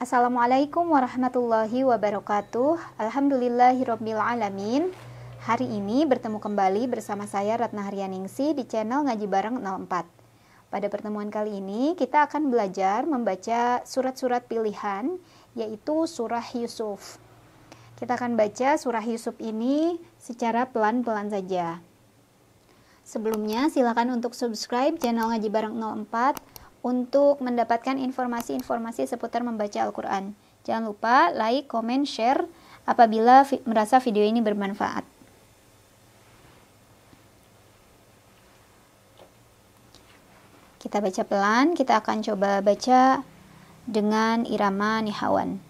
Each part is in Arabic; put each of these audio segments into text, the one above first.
Assalamualaikum warahmatullahi wabarakatuh. Alhamdulillahirobbilalamin. Hari ini bertemu kembali bersama saya Ratna Haryaningsi di channel Ngaji Bareng 04. Pada pertemuan kali ini kita akan belajar membaca surat-surat pilihan yaitu surah Yusuf. Kita akan baca surah Yusuf ini secara pelan-pelan saja. Sebelumnya silakan untuk subscribe channel Ngaji Bareng 04 untuk mendapatkan informasi-informasi seputar membaca Al-Quran. Jangan lupa like, comment, share apabila vi merasa video ini bermanfaat. Kita baca pelan, kita akan coba baca dengan irama nihawan.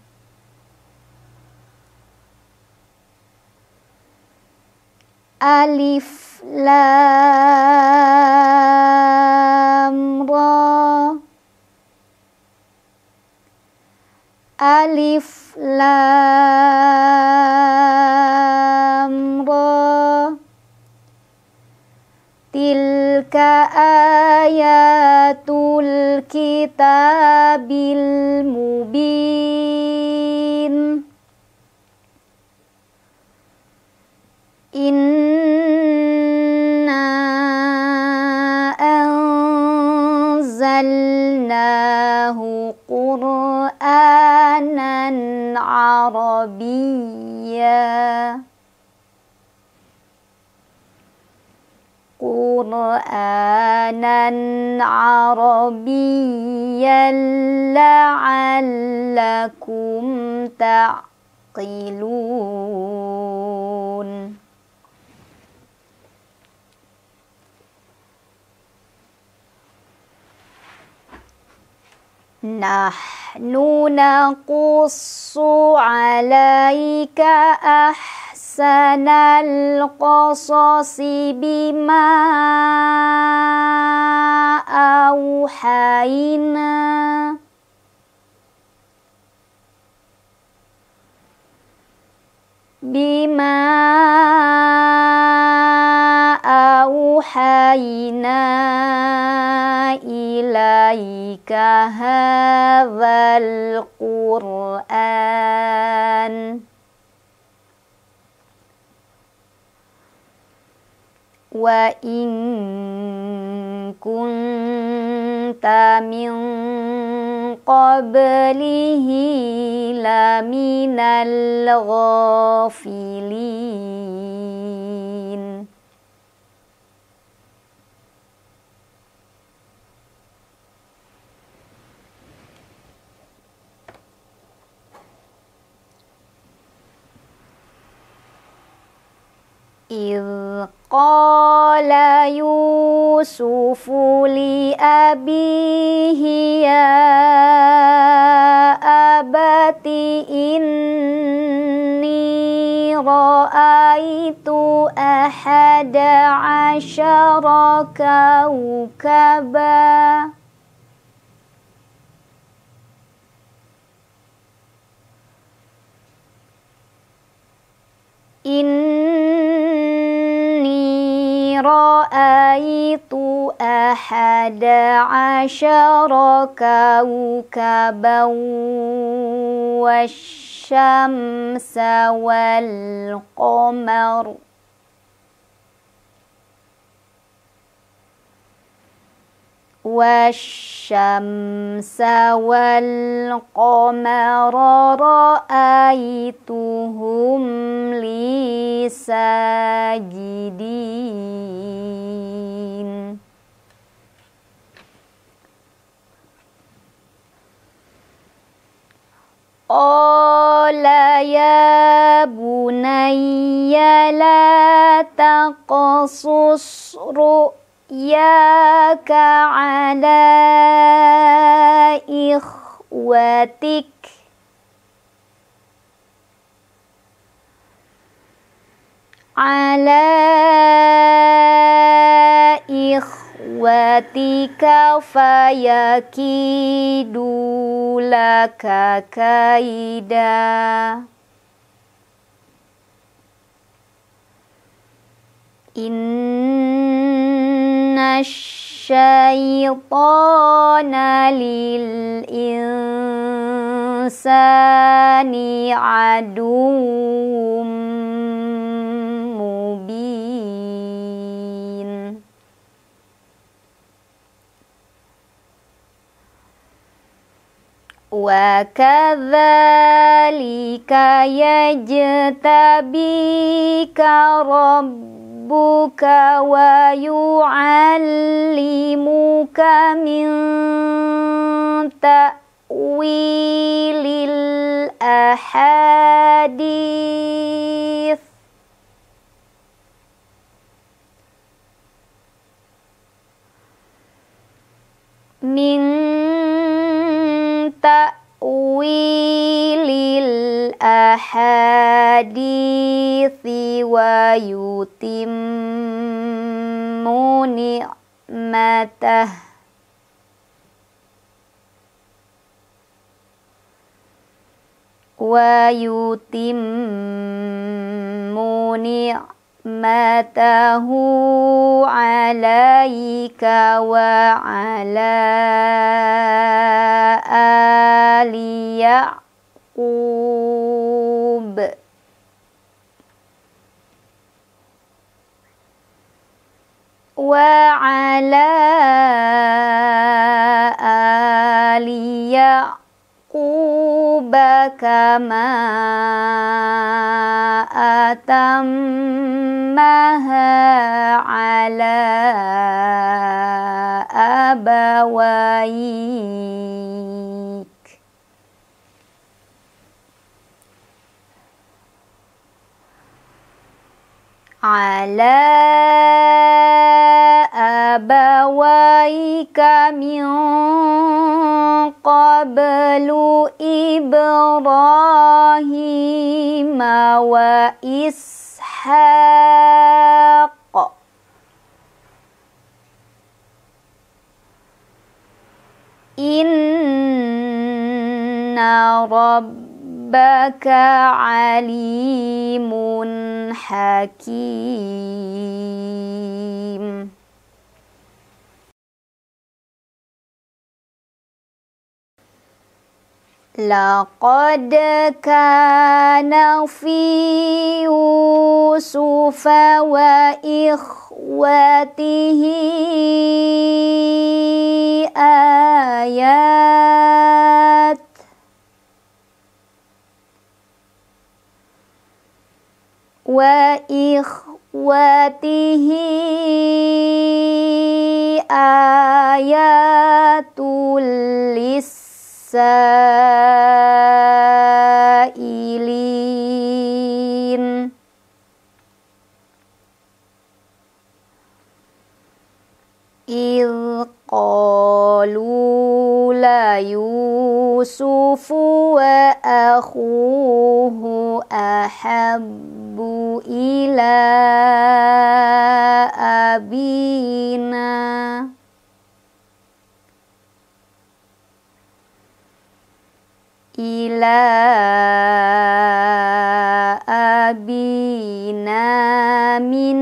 ألف لام را ألف لام را تلك آيات الكتاب المبين إنا أنزلناه قرآنا عربيا قرآنا عربيا لعلكم تعقلون نحن نقص عليك أحسن القصص بما أوحينا بما أوحينا إليك هذا القرآن وإن كنت من قبله لمن الغافلين إذ قال قال يوسف لأبيه يا أبت إني رأيت أحد عشر كوكباً إني رأيت أحد عشر كوكبا والشمس والقمر والشمس والقمر رأيتهم لي ساجدين قال يا بني لا تقصص رؤيا إياك على إخوتك على إخوتك فيكيدوا لك كيداً إن الشيطان للإنسان عدو مبين وكذلك يجتبيك رب ربك ويعلمك من تأويل الأحاديث من تأويل تأويل الأحاديث ويتم نعمته ويتم نعمته نعمته عليك وعلى آل يعقوب وعلى آل يعقوب يعقوب كما أتمها على أبويك على أبويك من قبل إبراهيم وإسحاق إن ربك عليم حكيم لقد كان في يوسف وإخوته آيات وإخوته آيات للسلام السائلين إذ قالوا ليوسف وأخوه أحب إلى أبينا إلى أبينا منا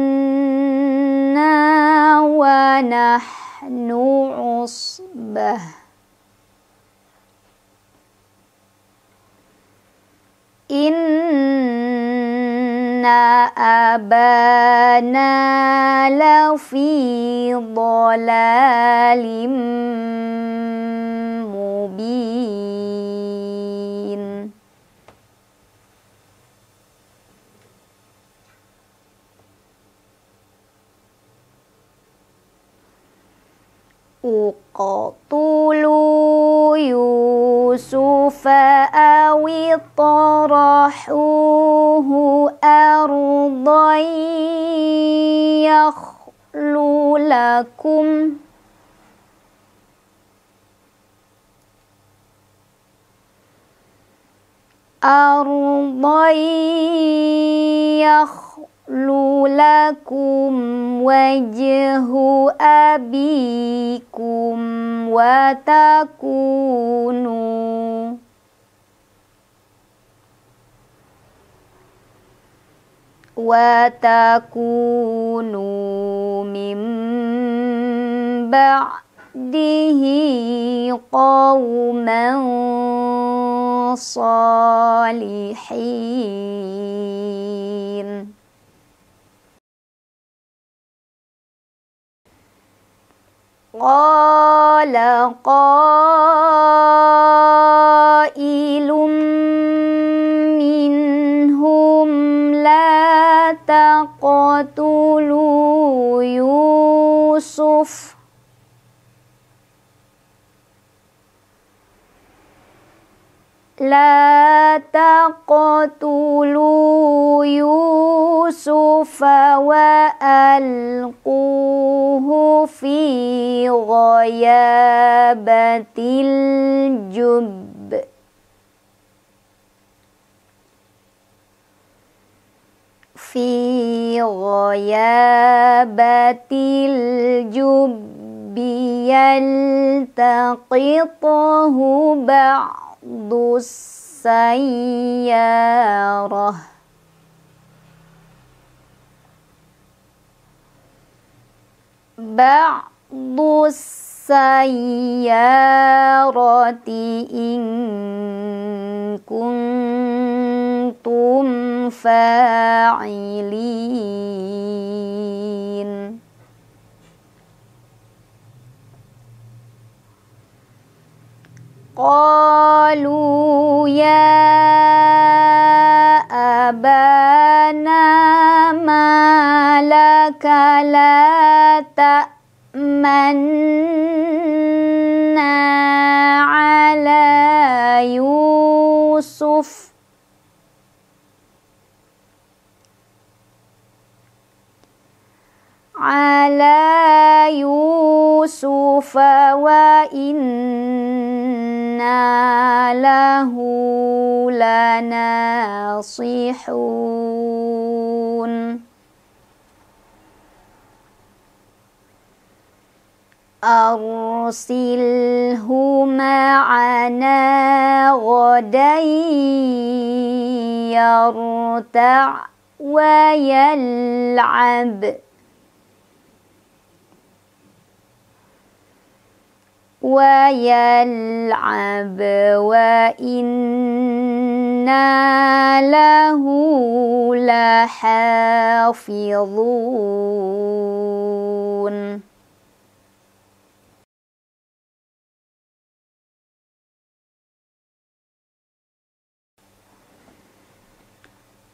ونحن عصبه إنا أبانا لفي ضلال مبين أوك اقتلوا يوسف أو اطرحوه أرضا يخل لكم أرضا يخل لكم وجه أبيكم وتكونوا وتكونوا من بعده قوما صالحين قال قائل منهم لا تقتلوا يوسف لا تقتلوا يوسف يوسف وألقوه في غيابة الجب في غيابة الجب يلتقطه بعض السيارة بعض السيارة إن كنتم فاعلين قالوا يا أبانا ما لك لا تأمنا على يوسف على يوسف وإنا له لناصحون أرسله معنا غدا يرتع ويلعب ويلعب وإنا له لحافظون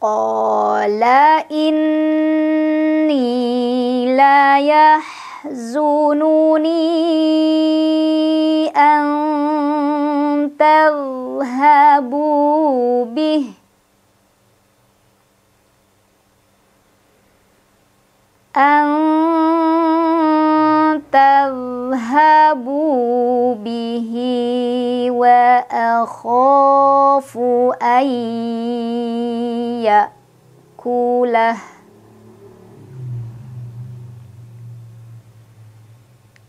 قال إني لا يحب يحزنني أن تذهبوا به أن تذهبوا به وأخاف أن يأكله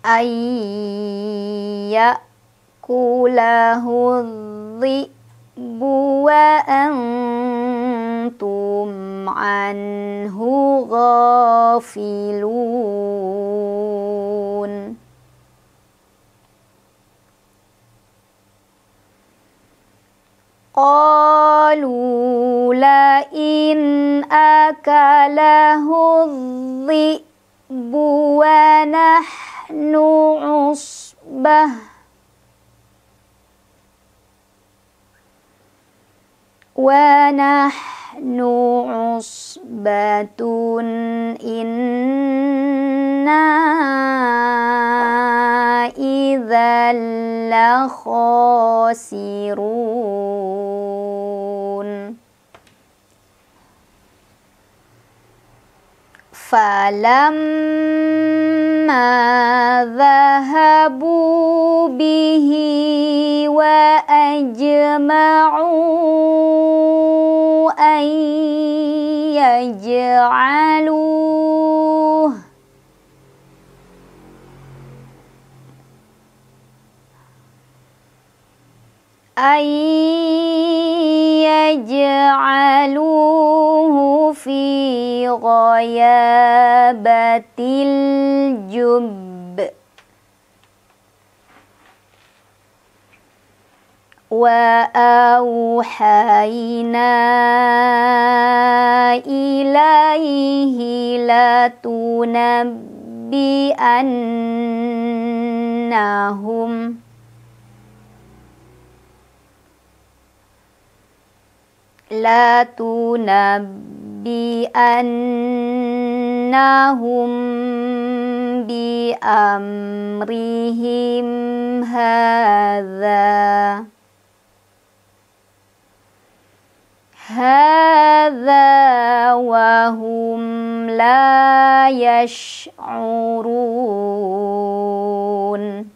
أن يأكله الذئب وأنتم عنه غافلون قالوا لئن أكله الذئب ونحن نحن عصبة ونحن عصبة إنا إذا لخاسرون فلما ذهبوا به وأجمعوا أن يجعلوه أن يجعلوه في غيابة الجب وأوحينا إليه لتنبئنهم لا تنبئنهم بأمرهم هذا هذا وهم لا يشعرون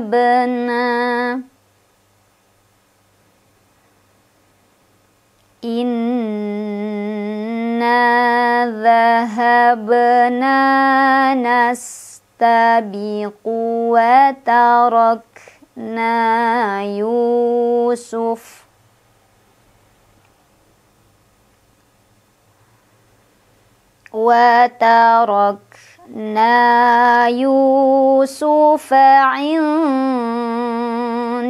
ربنا إنا ذهبنا نستبق وتركنا يوسف وتركنا نا يوسف عند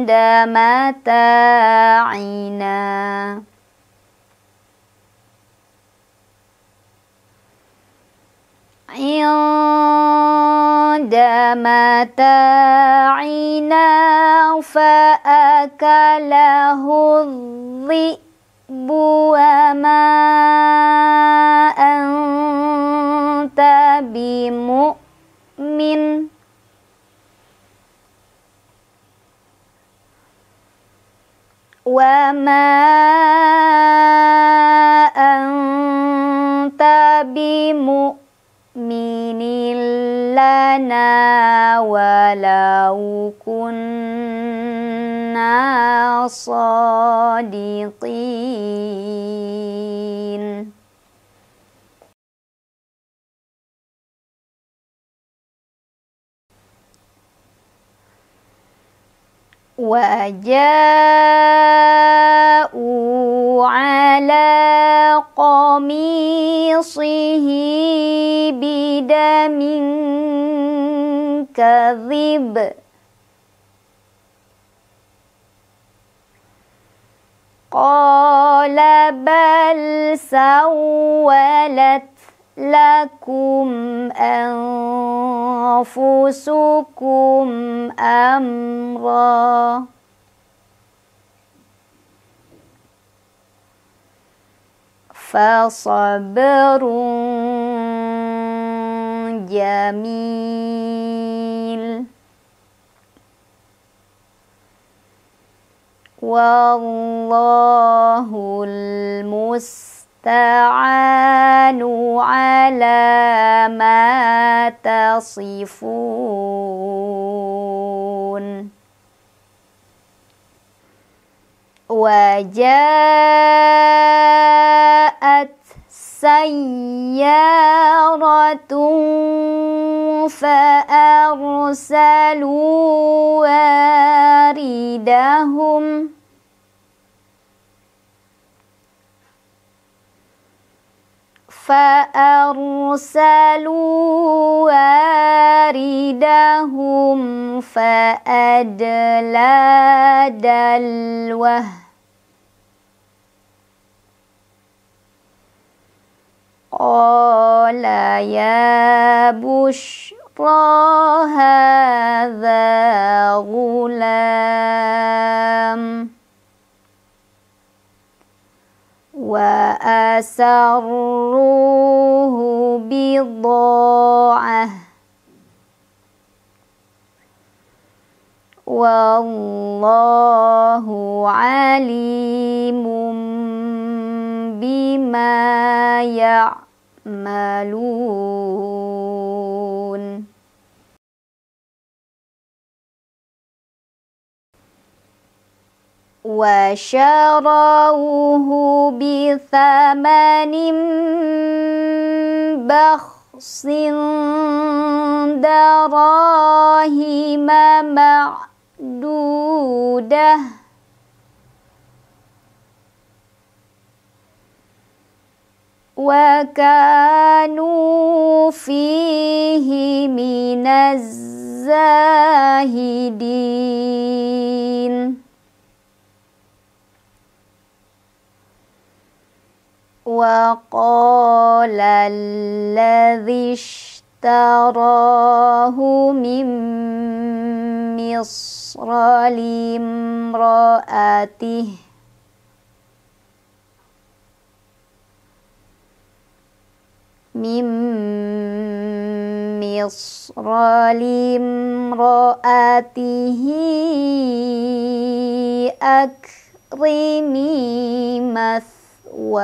متاعنا عند متاعنا فأكله الذئب وما أنت بمؤمن وما أنت بمؤمن لنا ولو كنا صادقين وجاءوا على قميصه بدم كذب قال بل سولت لكم أنفسكم أمرا فصبر جميل والله المسلم تعالوا على ما تصفون وجاءت سيارة فأرسلوا واردهم فأرسلوا واردهم فأدلى دلوه قال يا بشرى هذا غلام وأسروه بضاعة والله عليم بما يعملون وشروه بثمن بخس دراهم معدوده وكانوا فيه من الزاهدين وقال الذي اشتراه من مصر لامرأته من مصر لامرأته أكرمي مثلا و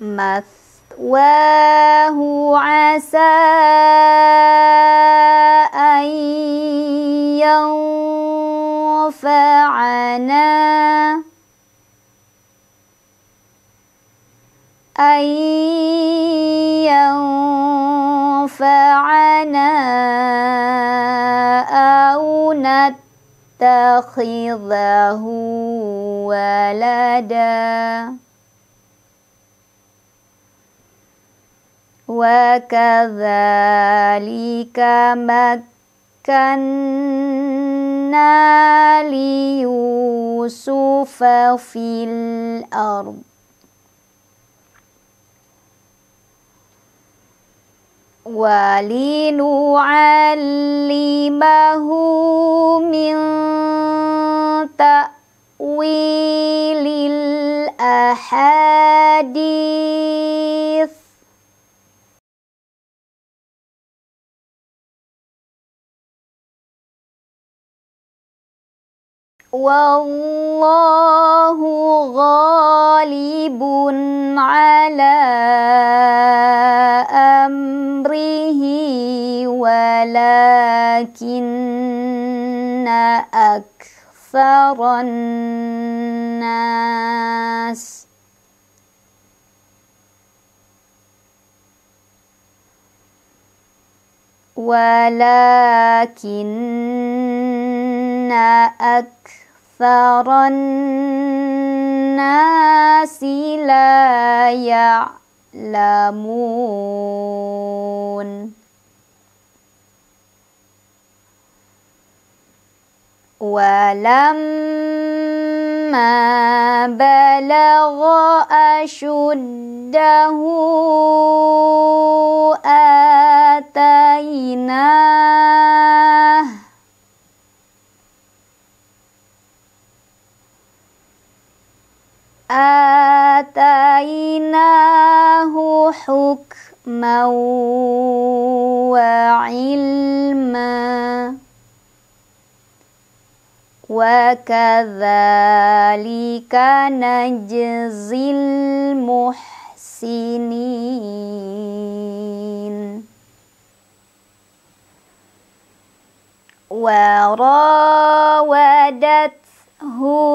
مثواه عسى أن ينفعنا أن ينفعنا أو نتخذه ولدا وكذلك مكنا ليوسف في الأرض ولنعلمه من تأويل الأحاديث والله غالب على أمره ولكن أكثر الناس ولكن أكثر أكثر الناس لا يعلمون ولما بلغ أشده آتيناه آتيناه حكما وعلما وكذلك نجزي المحسنين وراودت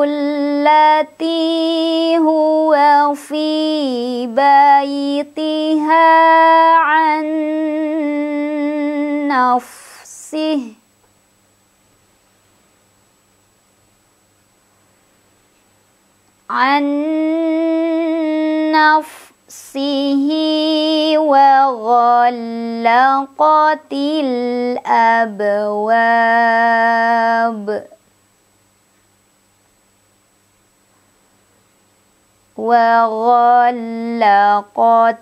التي هو في بيتها عن نفسه عن نفسه وغلقت الأبواب وغلقت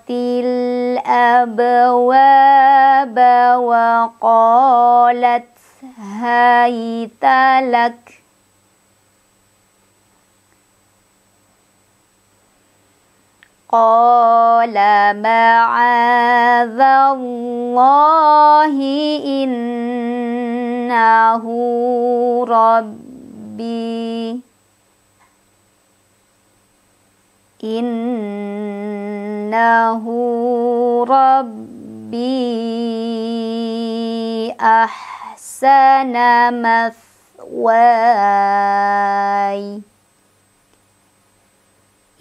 الأبواب وقالت هيت لك قال معاذ الله إنه ربي إنه ربي أحسن مثواي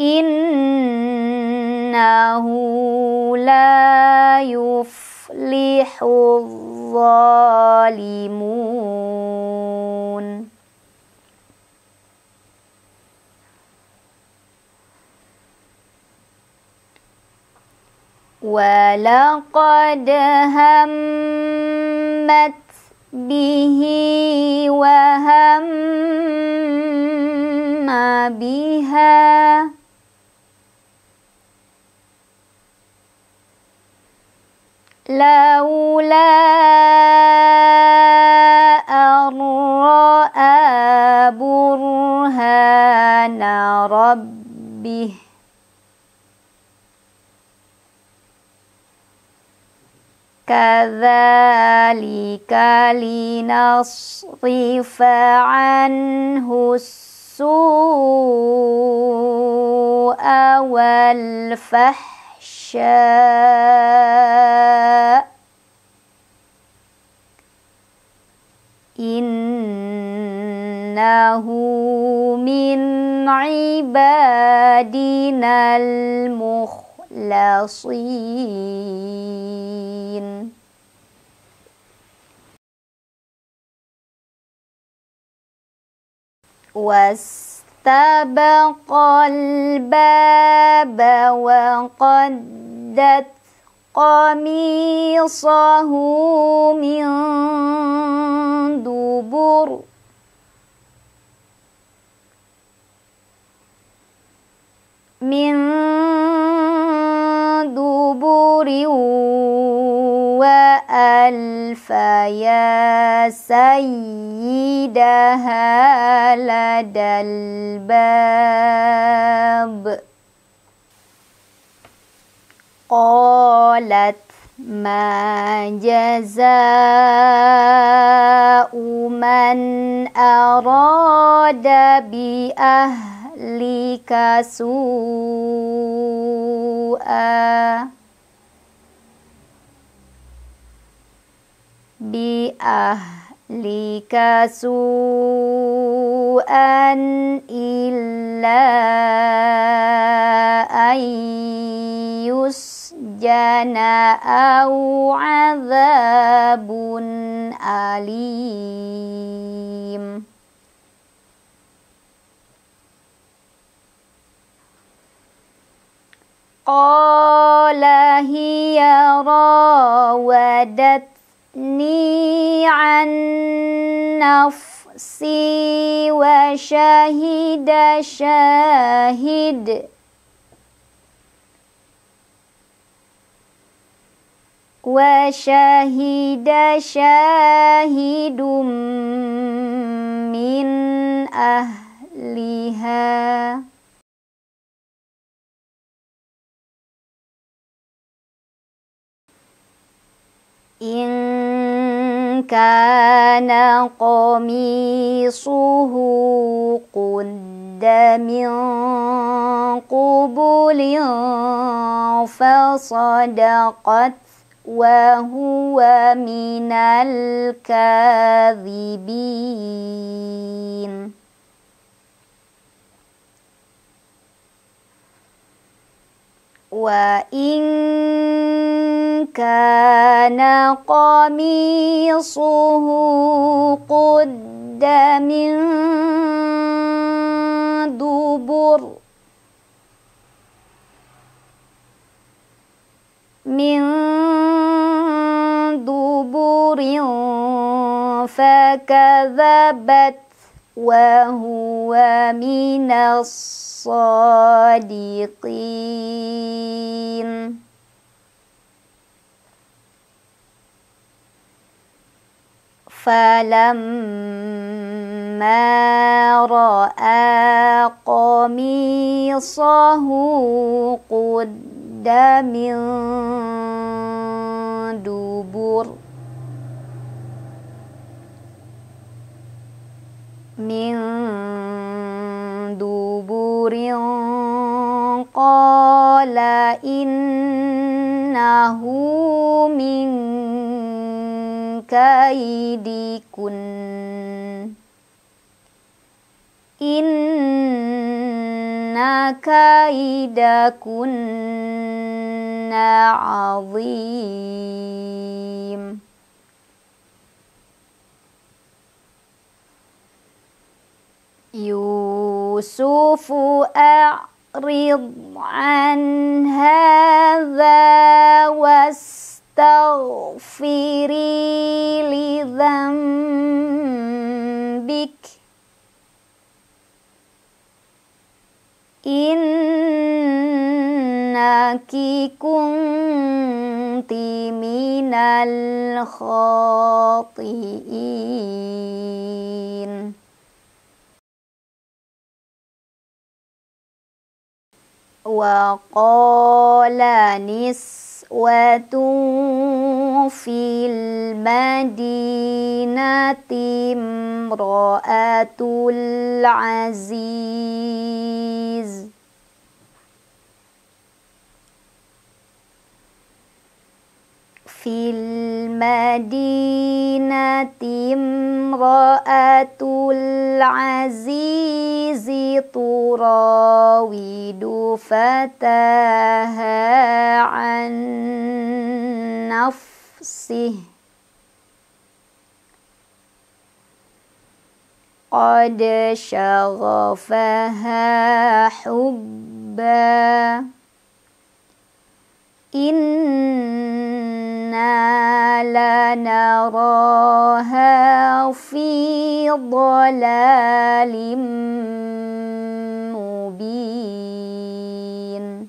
إنه لا يفلح الظالمون ولقد همت به وهم بها لولا أن رأى برهان ربه كذلك لنصرف عنه السوء والفحشاء إنه من عبادنا المخلصين لصين واستبق الباب وقدت قميصه من دبر من دبر وألف يا سيدها لدى الباب قالت ما جزاء من أراد بأهل أهلك سوءا بأهلك سوءا إلا أن يسجن أو عذاب أليم قال هي راودتني عن نفسي وشهد شاهد وشهد شاهد من أهلها إن كان قميصه قد من قبل فصدقت وهو من الكاذبين وإن كان قميصه قد من دبر من دبر فكذبت وهو من الصادقين فلما راى قميصه قد من دبر من دبر قال إنه من كيدكن إن كيدكن عظيم يوسف أعرض عن هذا واستغفري لذنبك إنك كنت من الخاطئين وقال نسوة في المدينة امرأة العزيز في المدينة امرأة العزيز تراود فتاها عن نفسه قد شغفها حبا إنا لنراها في ضلال مبين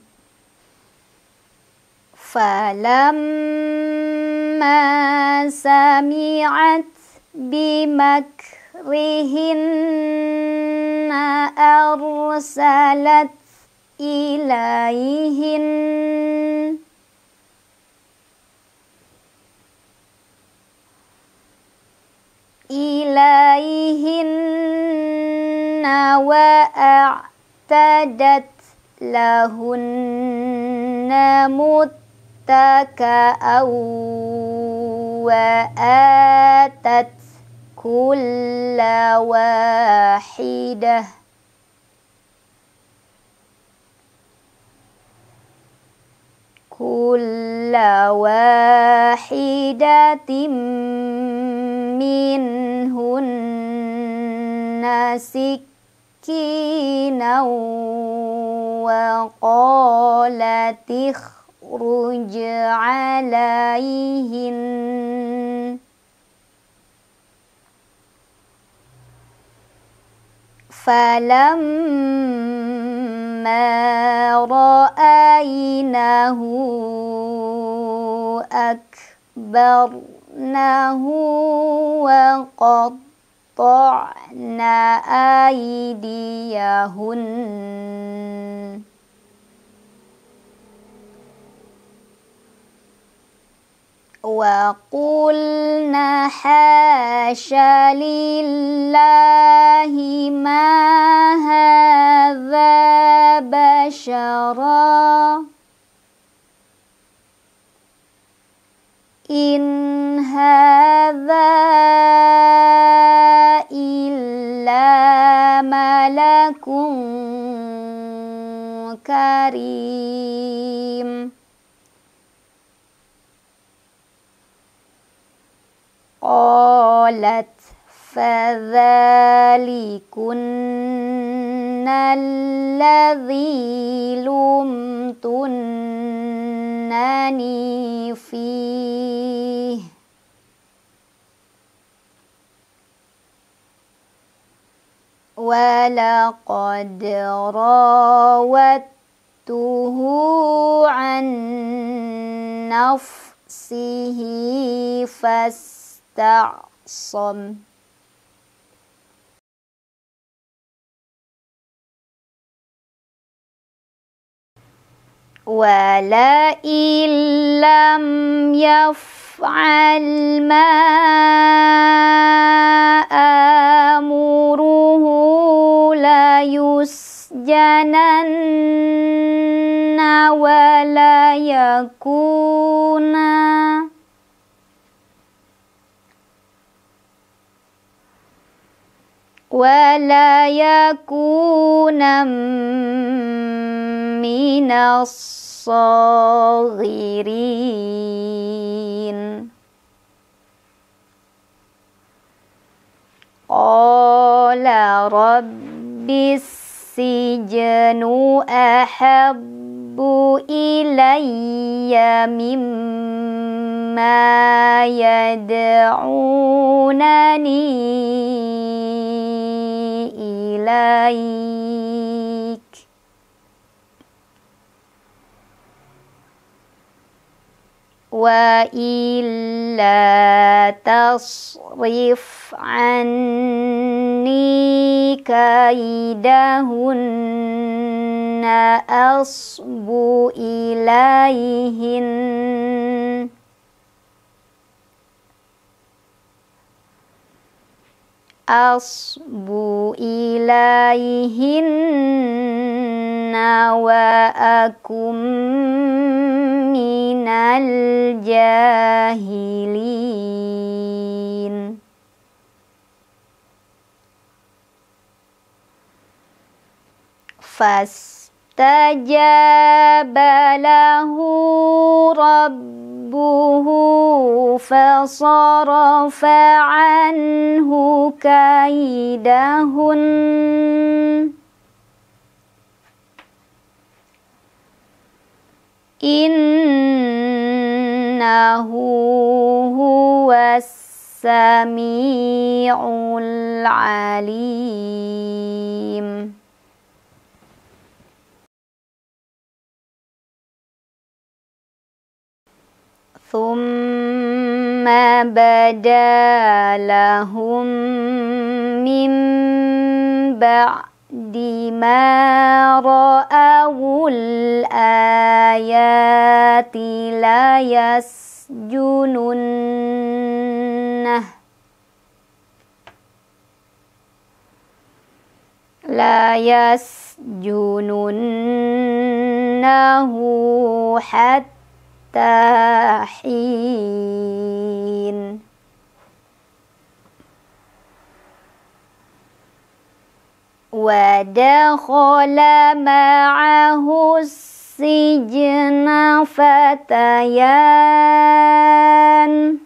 فلما سمعت بمكرهن أرسلت إليهن إليهن وأعتدت لهن متكأ وآتت كل واحده كل واحدة منهن سكينا وقالت اخرج عليهن فلما رأينه أكبرنه وقطعن أيديهن وقلنا حاشا لله ما هذا بشرا إن هذا إلا ملك كريم قالت فذلكن الذي لمتنني فيه ولقد راودته عن نفسه فس تعصم ولئن لم يفعل ما آمره ليسجنن ولا يكون ولا يكون من الصاغرين قال رب السجن أحب إلي مما يدعونني إليك وإلا تصرف عني كيدهن أصب إليهن أصبو إليهن وأكم من الجاهلين فاستجاب له رب ربه فصرف عنه كيدهن إنه هو السميع العليم ثم بدا لهم من بعد ما رأوا الآيات ليسجننه لا يسجننه حتى حتى ودخل معه السجن فتيان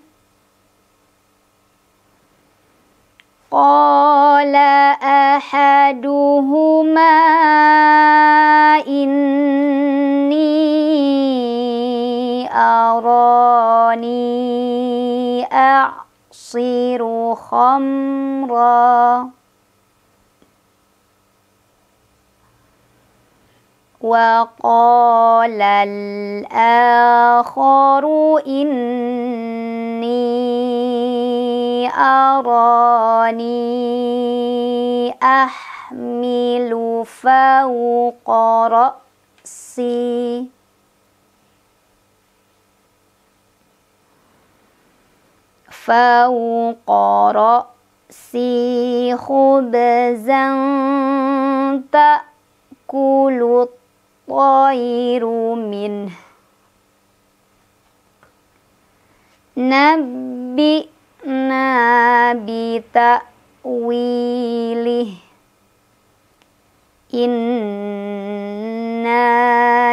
قال احدهما اني أراني أعصر خمرا وقال الآخر إني أراني أحمل فوق رأسي فوق رأسي خبزا تأكل الطير منه نبئنا بتأويله إنا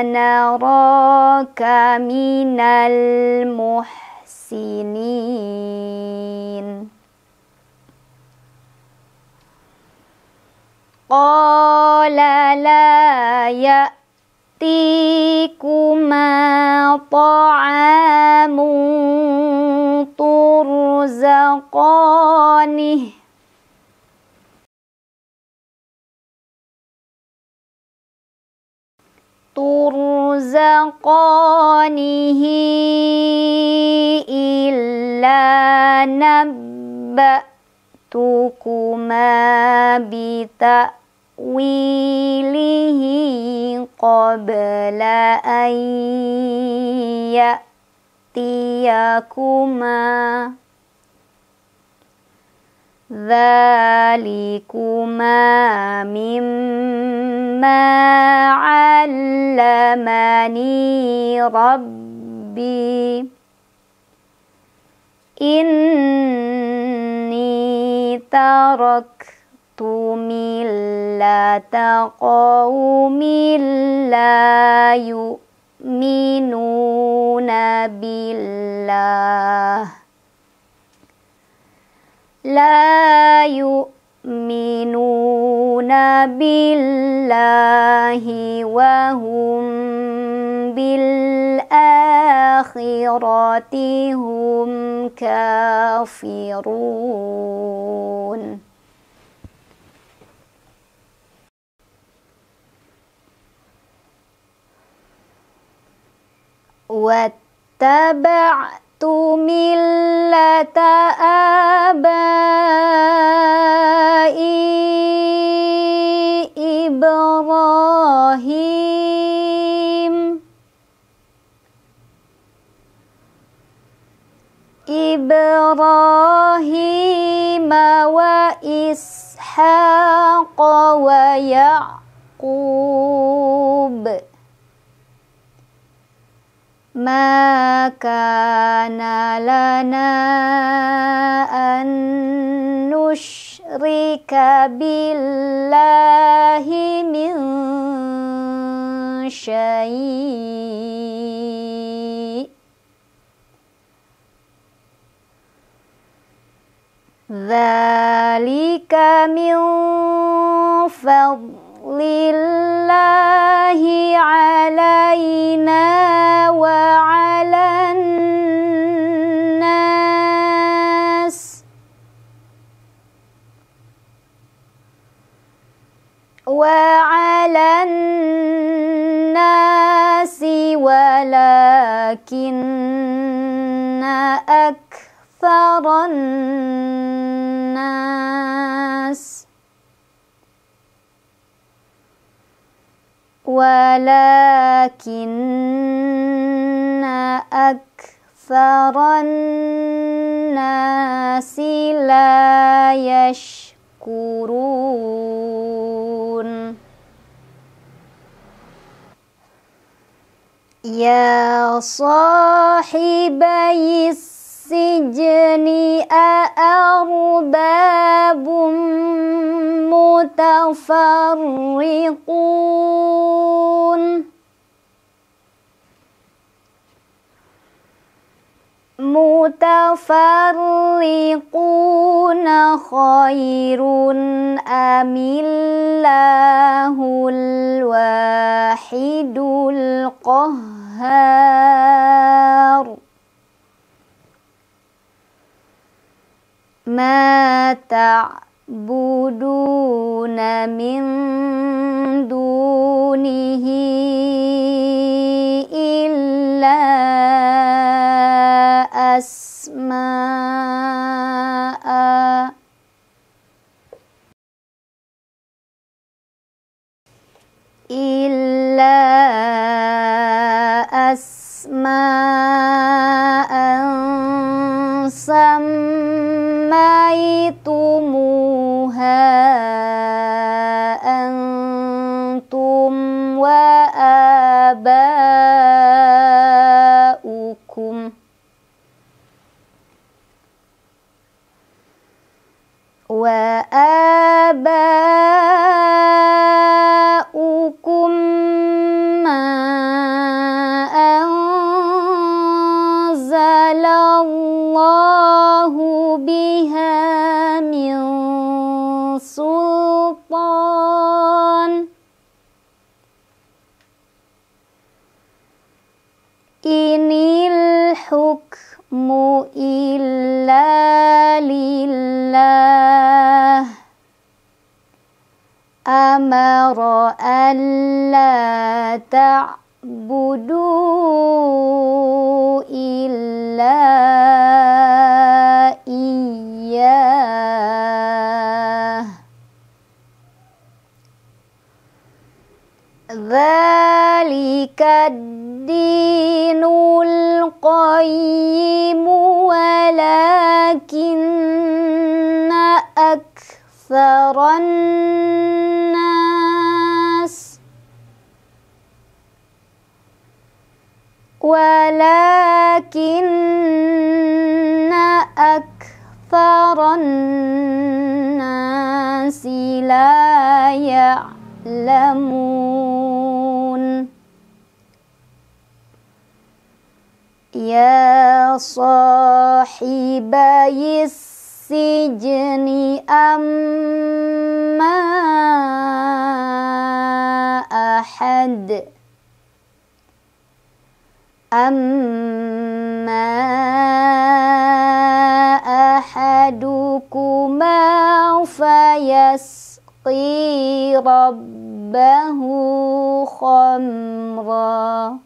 نراك من المحسنين سنين قال لا يأتيكما طعام ترزقانه ترزقانه إلا نبأتكما بتأويله قبل أن يأتيكما ذلكما مما علمني ربي إني تركت ملة قوم لا يؤمنون بالله لا يؤمنون بالله وهم بالآخرة هم كافرون واتبع ملة آبائي إبراهيم إبراهيم وإسحاق ويعقوب ما كان لنا أن نشرك بالله من شيء ذلك من فضل لله علينا وعلى الناس وعلى الناس ولكن أكثر الناس ولكن أكثر الناس لا يشكرون يا صاحبي الصلاة السجن أأرباب متفرقون متفرقون خير أم الله الواحد القهار ما تعبدون من دونه إلا أسماء إلا أسماء سميتموها أنتم وآباؤكم وآباؤكم إلا لله أمر ألا تعبدوا إلا إياه ذلك الدين القيم ولكن أكثر الناس ولكن أكثر الناس لا يعلمون يا صاحبي السجن أما أحد أما أحدكما فيسقي ربه خمرًا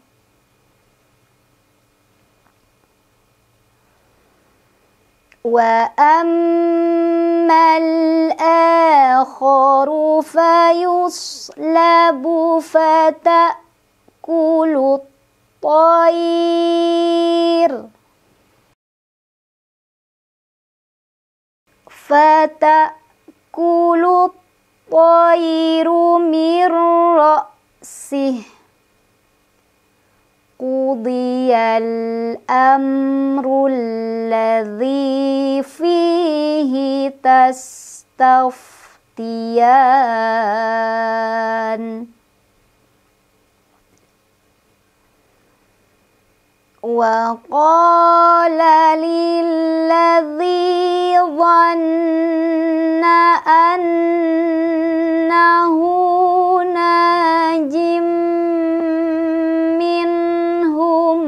وأما الآخر فيصلب فتأكل الطير فتأكل الطير من رأسه قضي الأمر الذي فيه تستفتيان وقال للذي ظن أنه ناجم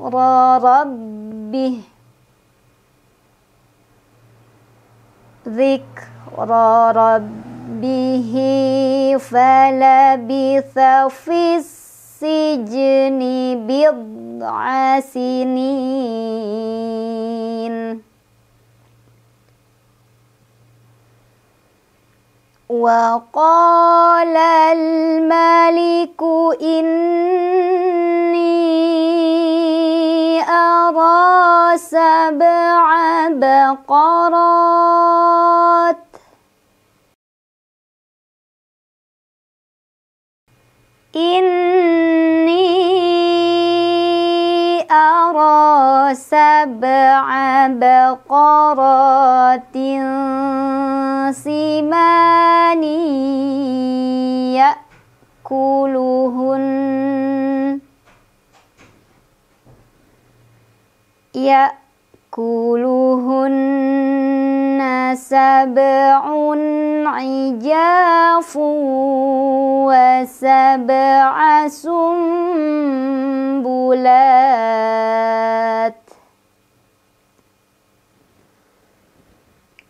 ربه ذكر ربه فلبث في السجن بضع سنين وقال الملك إني أرى سبع بقرات إني أرى سبع بقرات سمان يأكلهن يأكلهن كلهن سبع عجاف وسبع سنبلات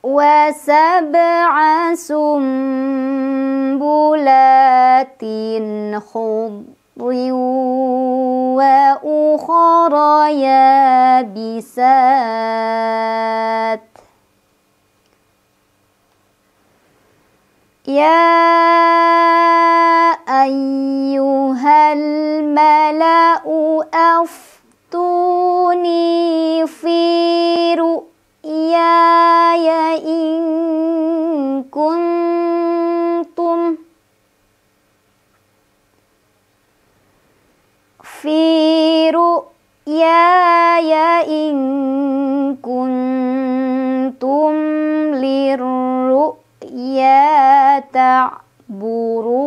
وسبع سنبلات خضر وأخرى يابسات يا أيها الملأ أفتوني في رؤياي إن كنتم في رؤياي إن كنتم للرؤيا تعبرون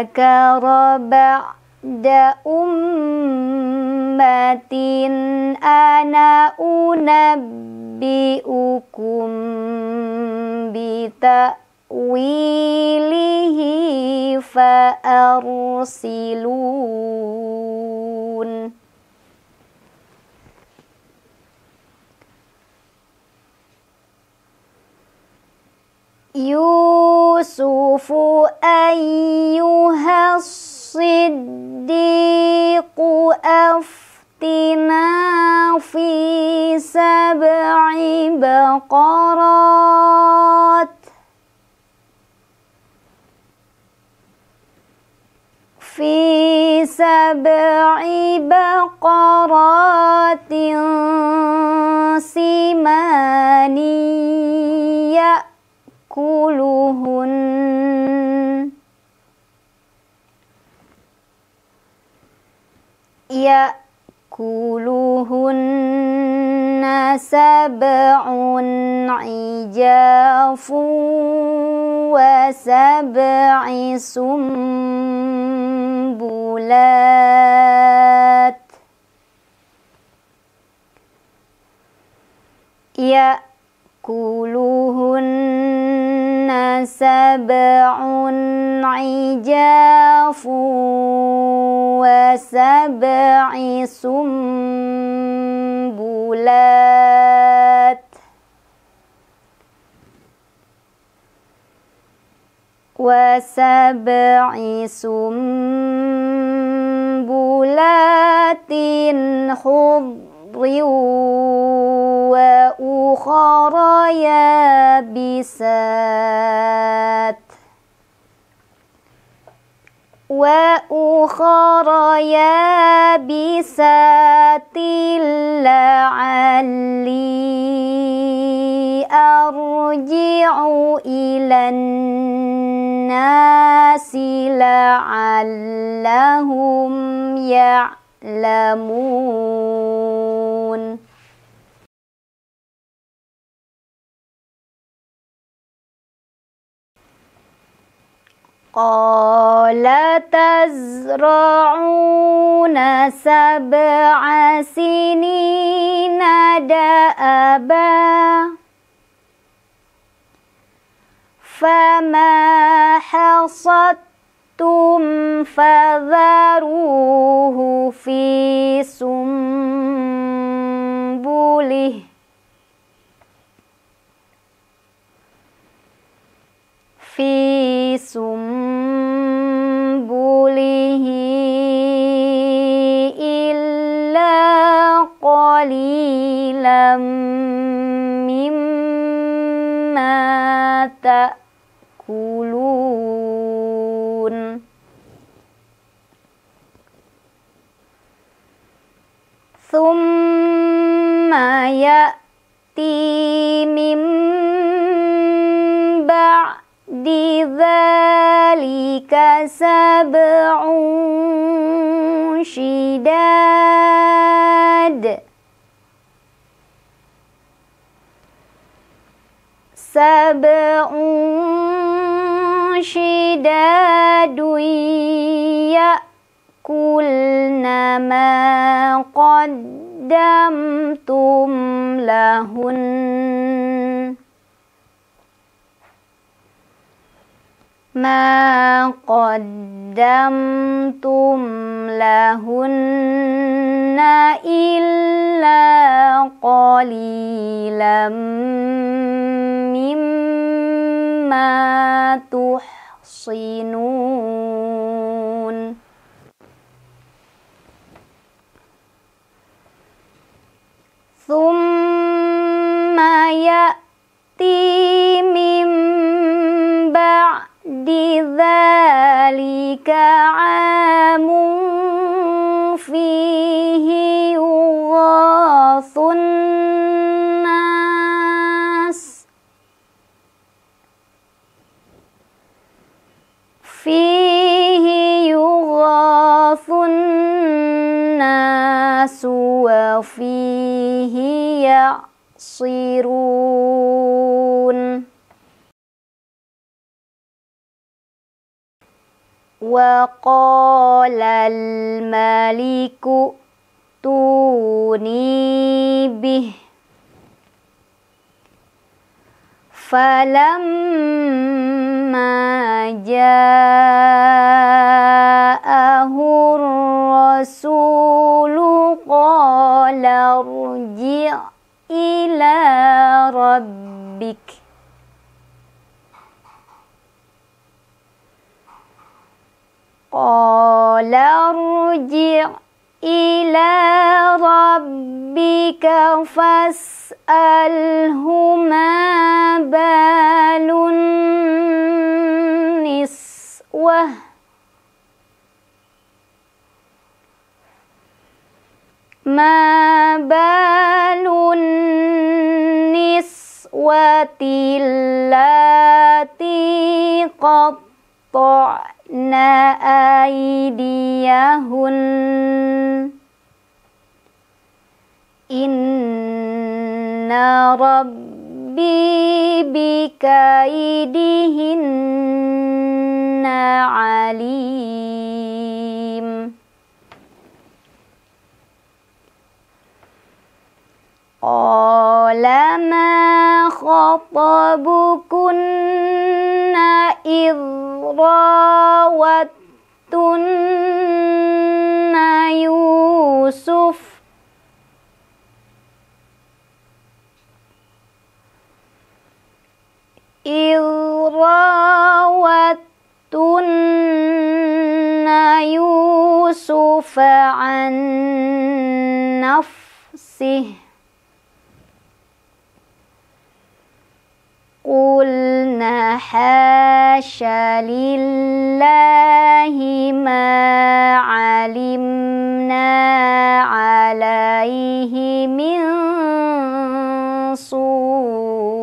ذكر بعد أمة أنا أنبئكم بتأويله فأرسلون يوسف أيها الصديق أفتنا في سبع بقرات في سبع بقرات سمانيه يأكلهن يأكلهن سبع عجاف وسبع سنبلات يأكلهن يأكلهن سبع عجاف وسبع سنبلات وسبع سنبلات خضر الأرض وأخرى يابسات وأخرى يابسات لعلي أرجع إلى الناس لعلهم يعلمون يعلمون قال تزرعون سبع سنين دأبا فما حصدت أَخَذْتُمْ فَذَرُوهُ فِي سُنبُلِهِ في سنبله إلا قليلا مما تأكلون ثم يأتي من بعد ذلك سبع شداد سبع شداد يأتي يأكلن ما قدمتم لهن ما قدمتم لهن إلا قليلا مما تحصنون ثم يأتي من بعد ذلك عام فيه يغاث الناس فيه يغاث الناس الناس وفيه يعصرون وقال الملك توني به فلما جاءه الرسول قال ارجع إلى ربك قال ارجع إلى ربك فاسأله ما بال النسوة ما بال النسوة التي قطعت قطعنا أيديهن إن ربي بكيدهن عليم قال ما خطبكن إذ راوتن يوسف إذ راوتن يوسف عن نفسه قلنا حاش لله ما علمنا عليه من صور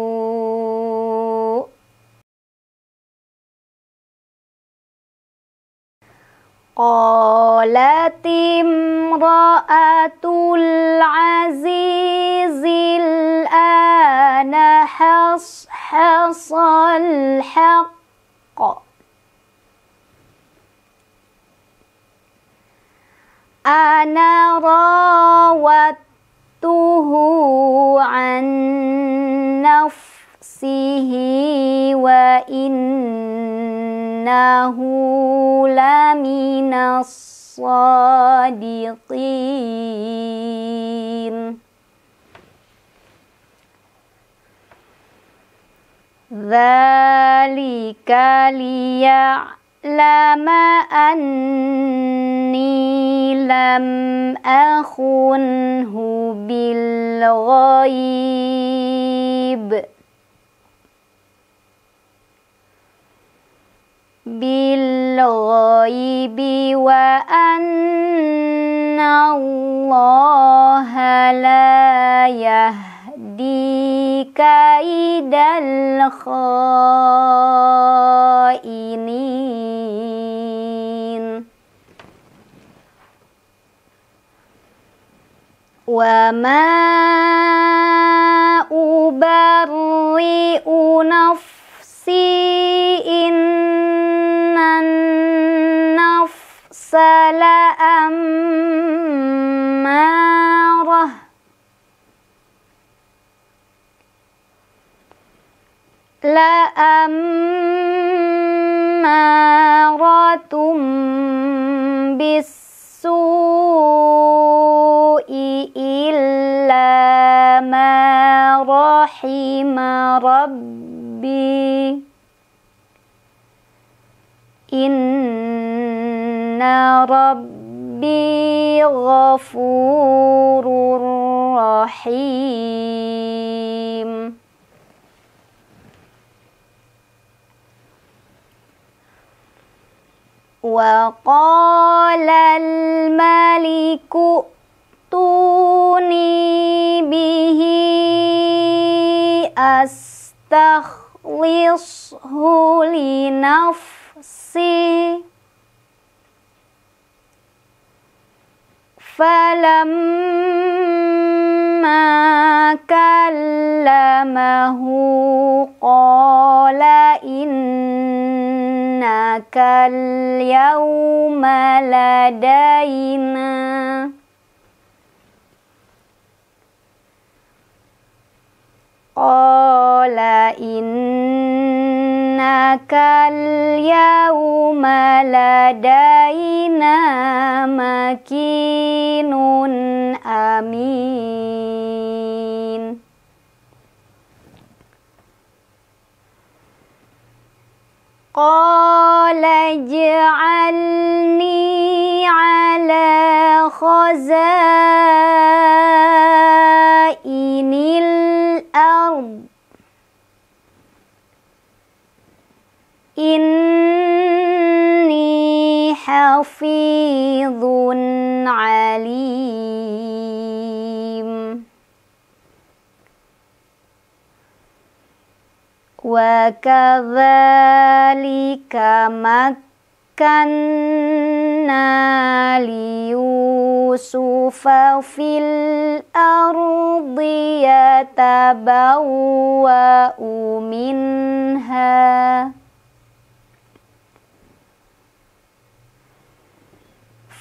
قالت امرأة العزيز الآن حصحص الحق أنا راودته عن نفسه نفسه وإنه لمن الصادقين ذلك ليعلم أني لم أخنه بالغيب بالغيب وأن الله لا يهدي كيد الخائنين وما أبرئ نفسي نفسي إن النفس لأمارة لأمارة بالسوء إلا ما رحم ربي ربي إن ربي غفور رحيم وقال الملك ائتوني به أستخدم أخلصه لنفسي فلما كلمه قال إنك اليوم لدينا قال إنك اليوم لدينا مكين أمين قال اجعلني على خزائن من الأرض إني حفيظ عليم وكذلك مكة مكنا ليوسف في الأرض يتبوأ منها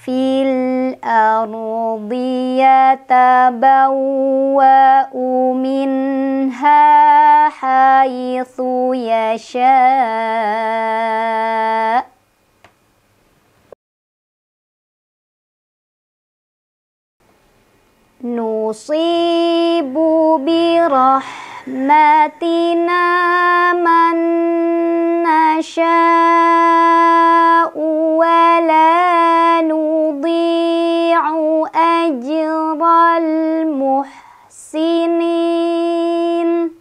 في الأرض يتبوأ منها حيث يشاء نصيب برحمتنا من نشاء ولا نضيع أجر المحسنين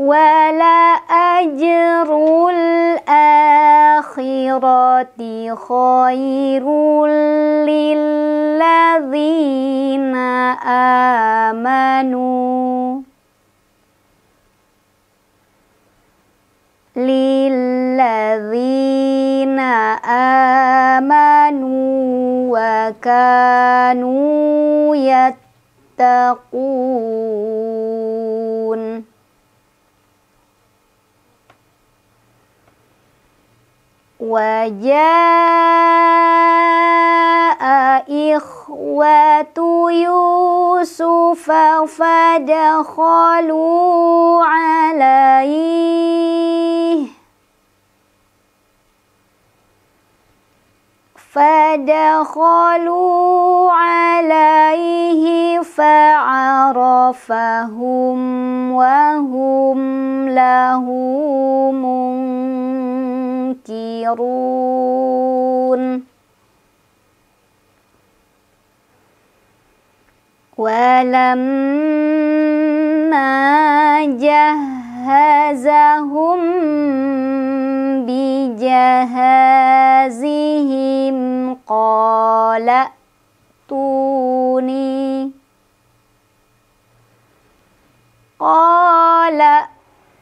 ولا أجر الآخرة خير للذين آمنوا للذين آمنوا وكانوا يتقون وجاء إخوة يوسف فدخلوا عليه فدخلوا عليه فعرفهم وهم له منكرون منكرون ولما جهزهم بجهازهم قال توني قال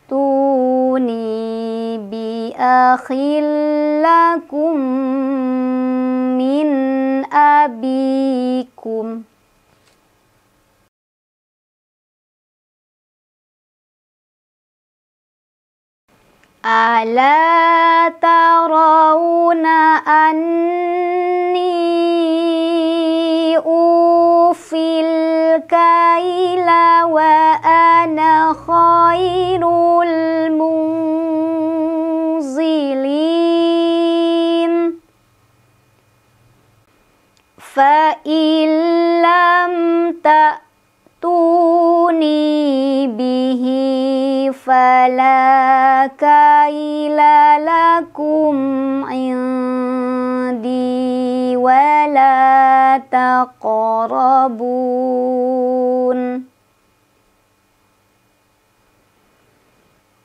توني خلكم من أبيكم ألا ترون أني أوفي الكيل وأنا خير المنكر مُزِلِينَ فَإِنْ لَمْ تَأْتُونِي بِهِ فَلَا كَيْلَ لَكُمْ عِنْدِي وَلَا تَقْرَبُونَ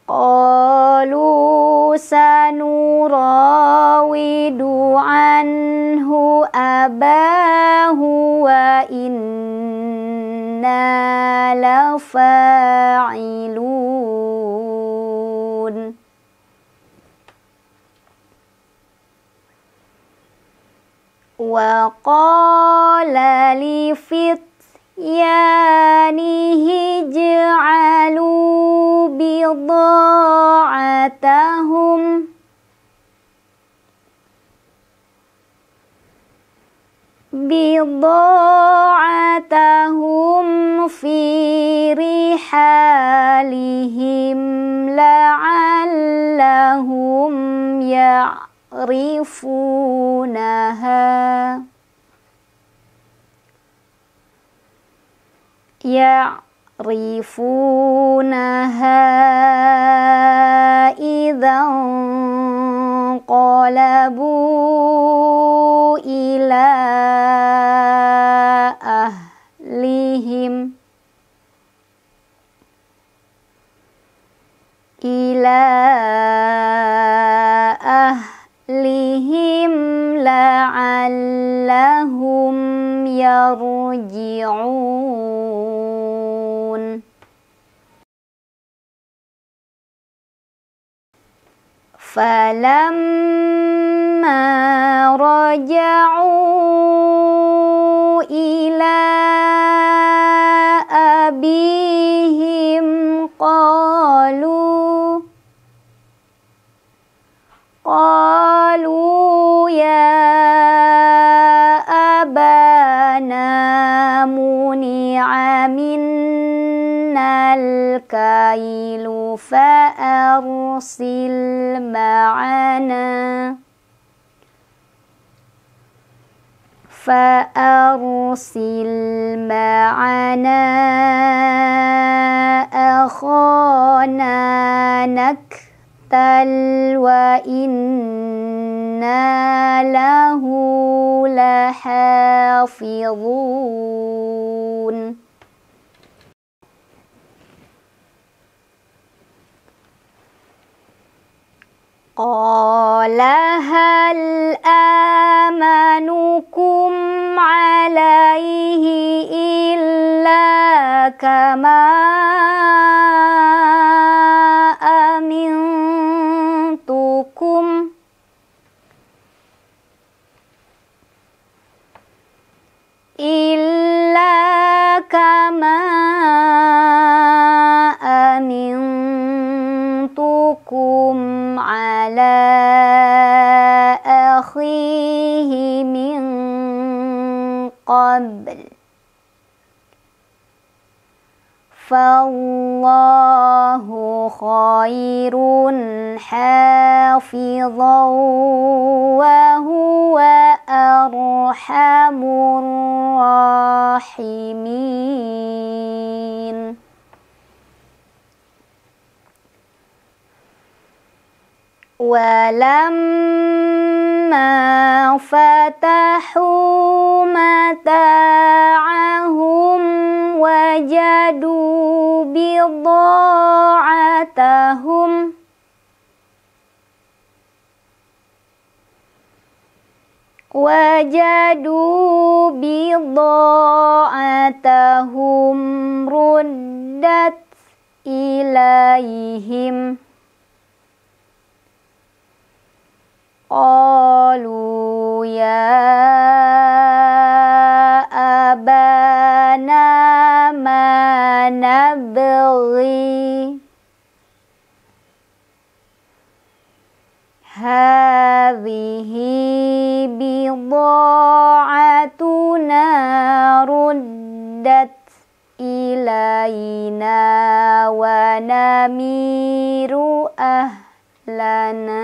قالوا سنراود عنه أباه وإنا لفاعلون وقال لفطر يانه اجعلوا بضاعتهم بضاعتهم في رحالهم لعلهم يعرفونها يعرفونها إذا انقلبوا إلى أهلهم إلى أهلهم لعلهم يرجعون فلما رجعوا إلى أبيهم قالوا قالوا يا أبانا منع منا الكيل فأرسل معنا فأرسل معنا أخانا نكتل وإنا له لحافظون قال هل آمنكم عليه إلا كما أمنتم إلا كما أمنتكم على أخيه من قبل فالله خير حافظا وهو أرحم الراحمين ولما فتحوا متاعهم وجدوا بضاعتهم وجدوا بضاعتهم ردت إليهم قالوا يا أبانا ما نبغي هذه بضاعتنا ردت إلينا ونمير أهلنا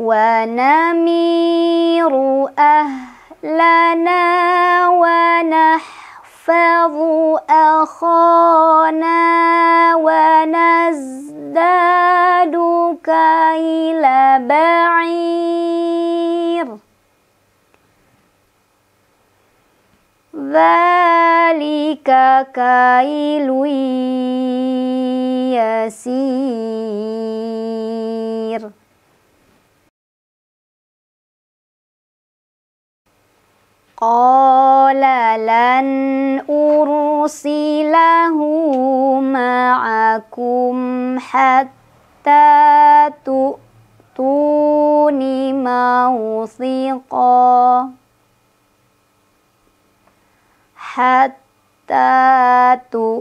ونمير أهلنا ونحفظ أخانا ونزداد كيل بعير ذلك كيل يسير قال لن أرسله معكم حتى تؤتون موثقا حتى تؤتون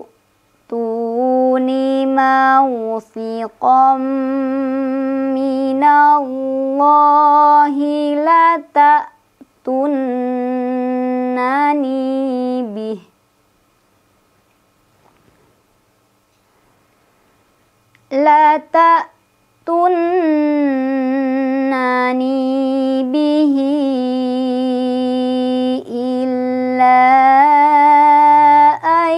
موثقا من الله لتأتون تفتناني به لا تأتناني به إلا أن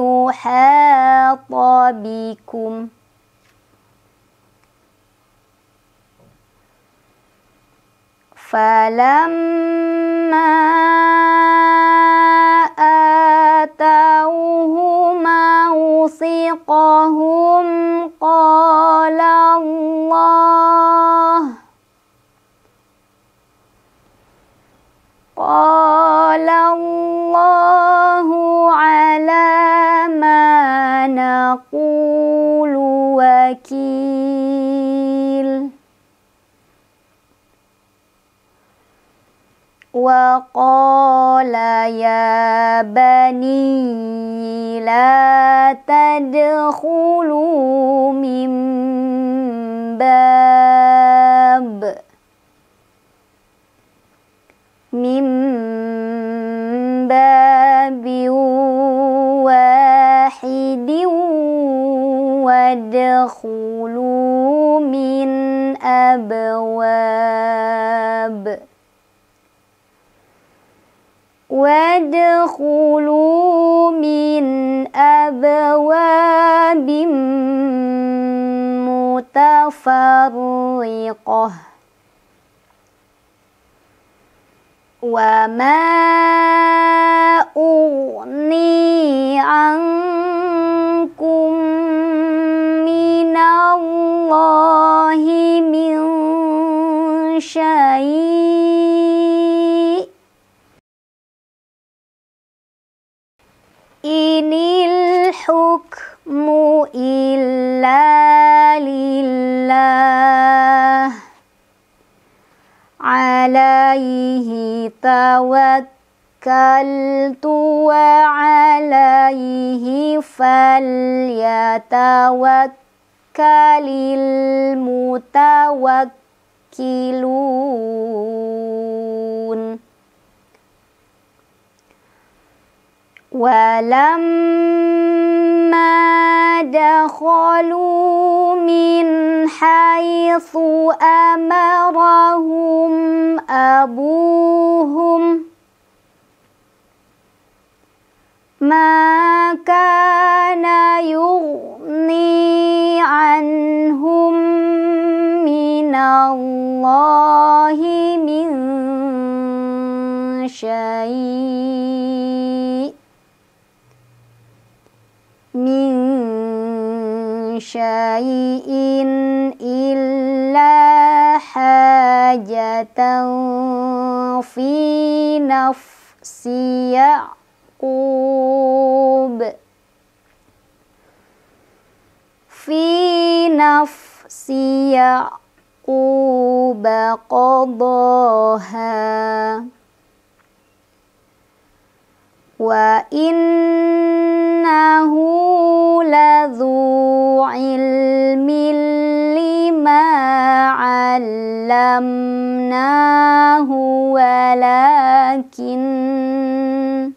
يحاط بكم فلما آتوهما وثقهم قال الله قال الله على ما نقول وكيل وقال يا بني لا تدخلوا من باب من باب واحد وادخلوا من أبواب وادخلوا من أبواب متفرقة وما أغني عنكم من الله من شيء إن الحكم إلا لله عليه توكلت وعليه فليتوكل المتوكلون ولما دخلوا من حيث امرهم ابوهم ما كان يغني عنهم من الله من شيء من شيء إلا حاجة في نفس يعقوب في نفس يعقوب قضاها وإنه لذو علم لما علمناه ولكن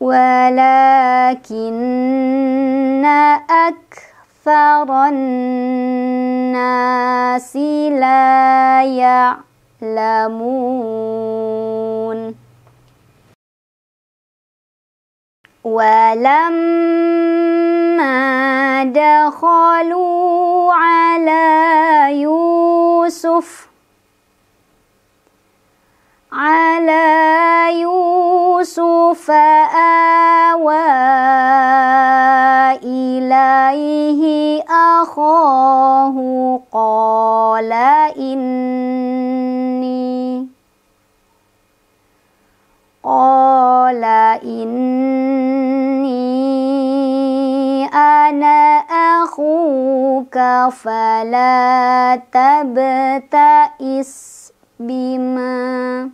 ولكن أكثر الناس لا يعلمون ولما دخلوا على يوسف على يوسف آوى إليه أخاه قال إن قال إني أنا أخوك فلا تبتئس بما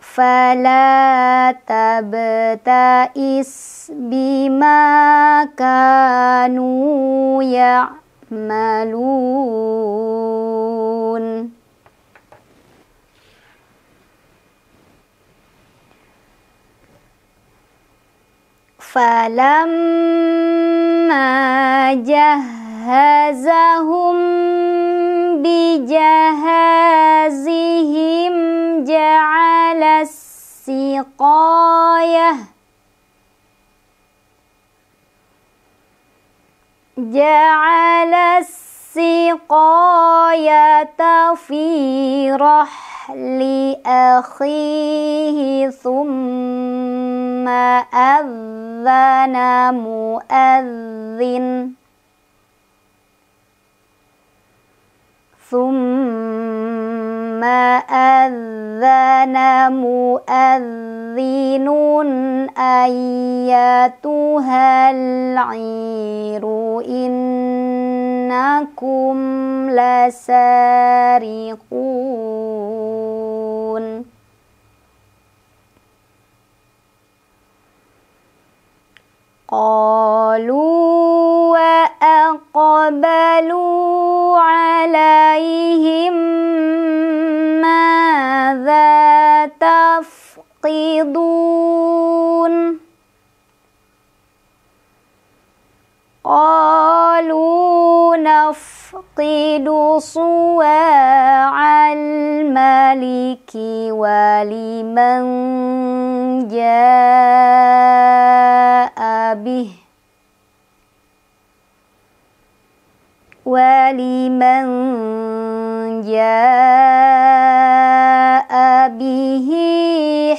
فلا تبتئس بما كانوا يعملون فلما جهزهم بجهازهم جعل السقاية جعل السقاية في رحمة لأخيه ثم أذن مؤذن ثم ما أذن مؤذن أيتها العير إنكم لسارقون قالوا وأقبلوا عليهم ماذا تفقدون قالوا نفقد صواع الملك ولمن جاء به ولمن جاء به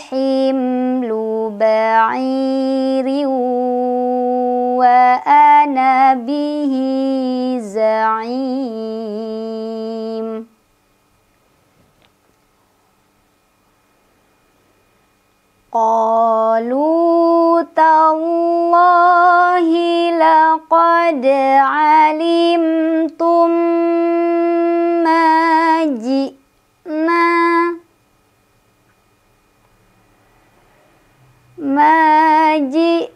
حمل بعير وأنا به زعيم قالوا تالله لقد علمتم ما جئنا ما جئنا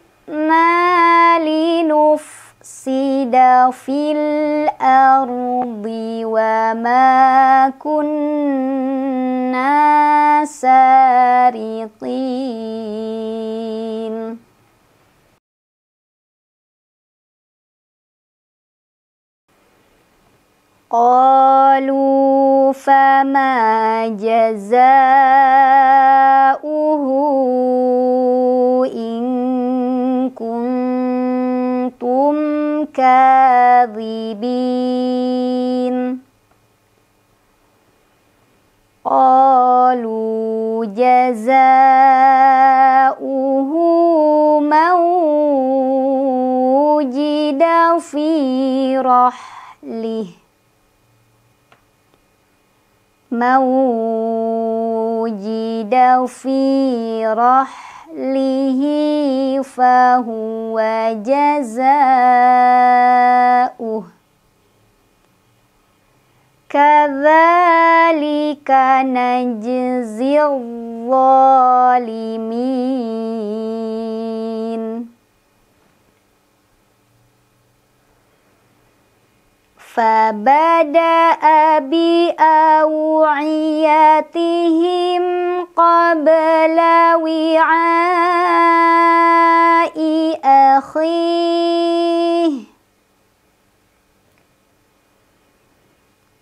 في الأرض وما كنا سارقين قالوا فما جزاؤه إن كنتم كاذبين قالوا جزاؤه من وجد في رحله من وجد في رحله أهله فهو جزاؤه كذلك نجزي الظالمين فبدأ بأوعيتهم قبل وعاء أخيه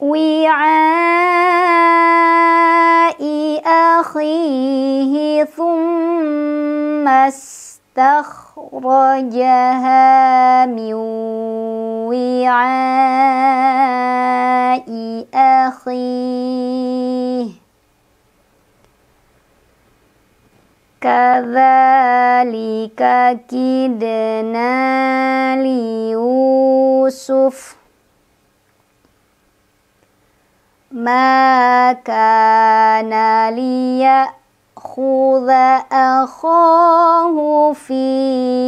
وعاء أخيه ثم استخرج أخرجها من وعاء أخيه كذلك كدنا ليوسف ما كان ليأ خذ أخاه في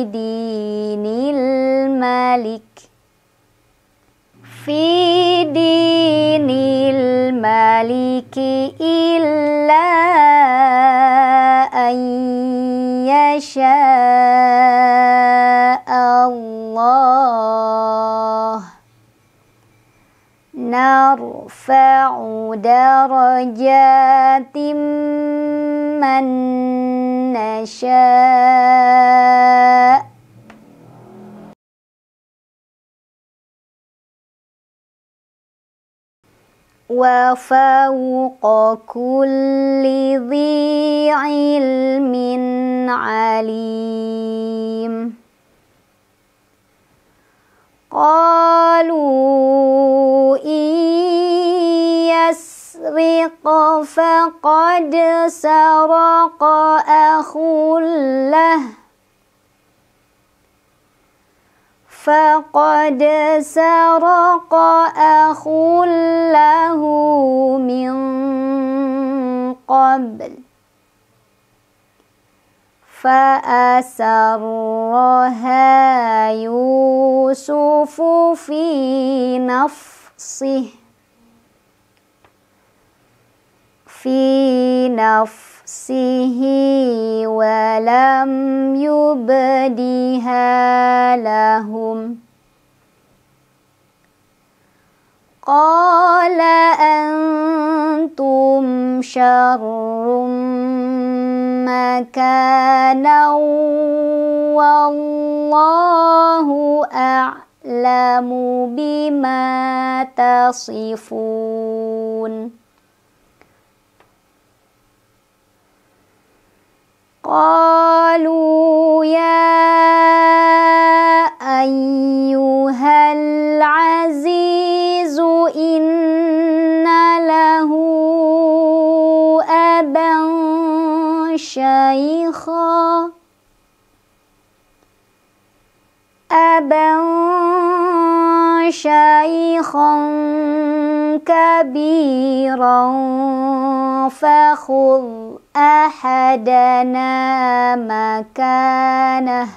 دين الملك في دين الملك إلا أن يشاء الله نرفع درجات من نشاء وفوق كل ذي علم عليم قالوا إن يسرق فقد سرق أخ له فقد سرق أخ له من قبل فأسرها يوسف يوسف في نفسه في نفسه ولم يبدها لهم قال أنتم شر مكانا والله أعلم بما تصفون قالوا يا أيها العزيز إن له شيخا أبا شيخا كبيرا فخذ أحدنا مكانه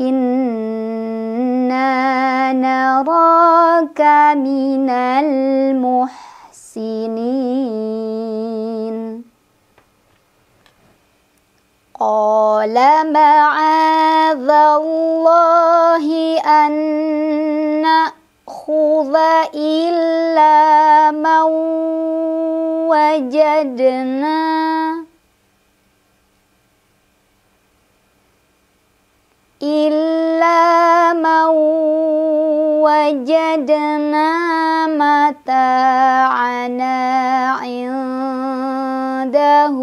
إنا نراك من المحسنين قال معاذ الله أن نأخذ إلا من وجدنا إلا من وجدنا متاعنا عنده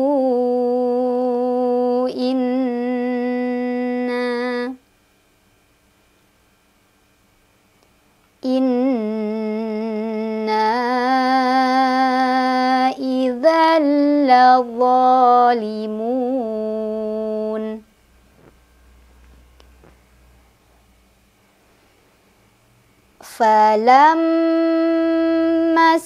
إنا إنا إذا لظالمون فلما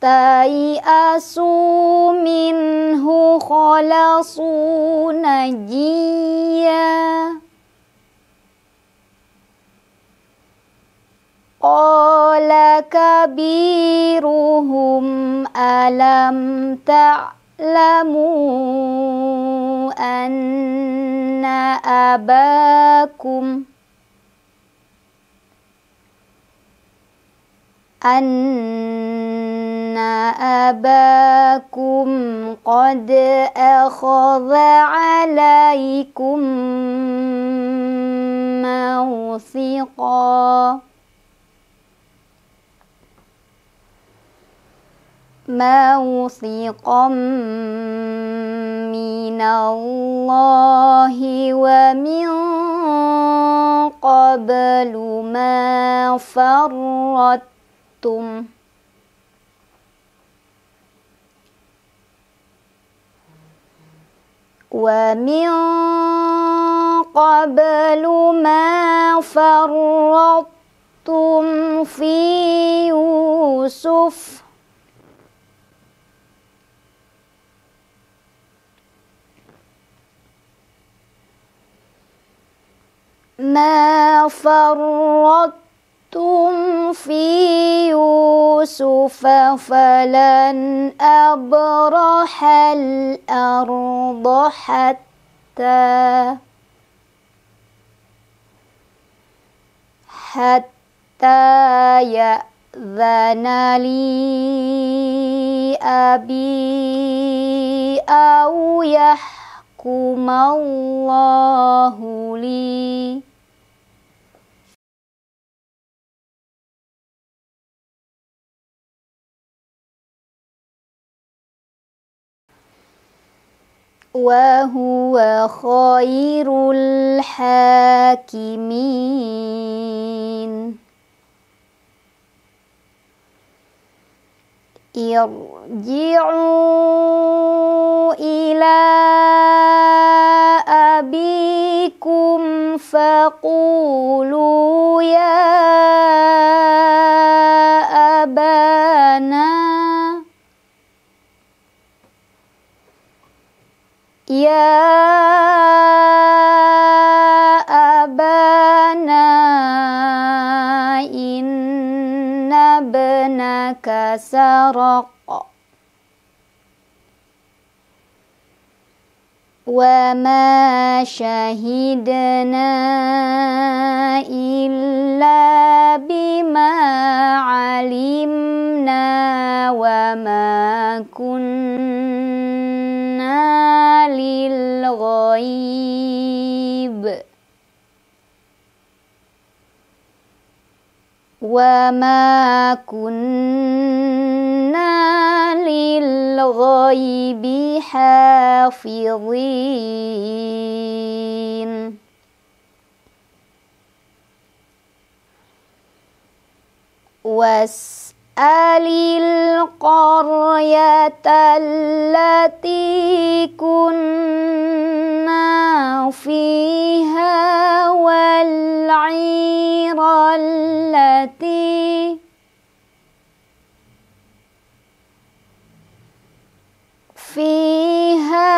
تيأسوا منه خلصوا نجيا قال كبيرهم ألم تعلموا أن أباكم أن أباكم قد أخذ عليكم موثقا موثقا من الله ومن قبل ما فرت أنتم ومن قبل ما فرطتم في يوسف ما فرطتم لبثتم في يوسف فلن أبرح الأرض حتى حتى يأذن لي أبي أو يحكم الله لي وهو خير الحاكمين ارجعوا إلى أبيكم فقولوا يا أبانا يا أبانا إن ابنك سرق وما شهدنا إلا بما علمنا وما كنا للغيب وما كنا للغيب حافظين وَالسَّلَامُ القرية التي كنا فيها والعير التي فيها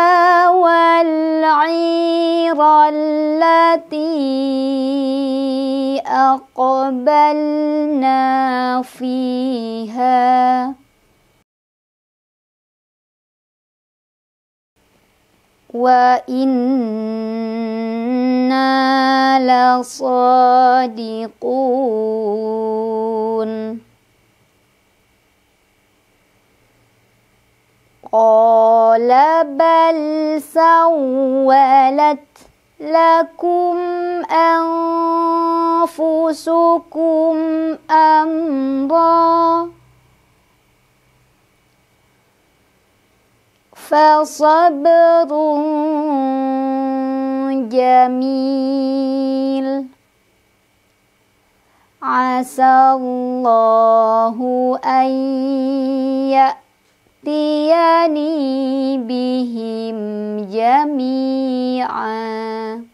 والعير التي أقبلنا فيها وإنا لصادقون قال بل سولت لكم أنفسكم أمرا فصبر جميل عسى الله أن يأتي يأتيني بهم جميعا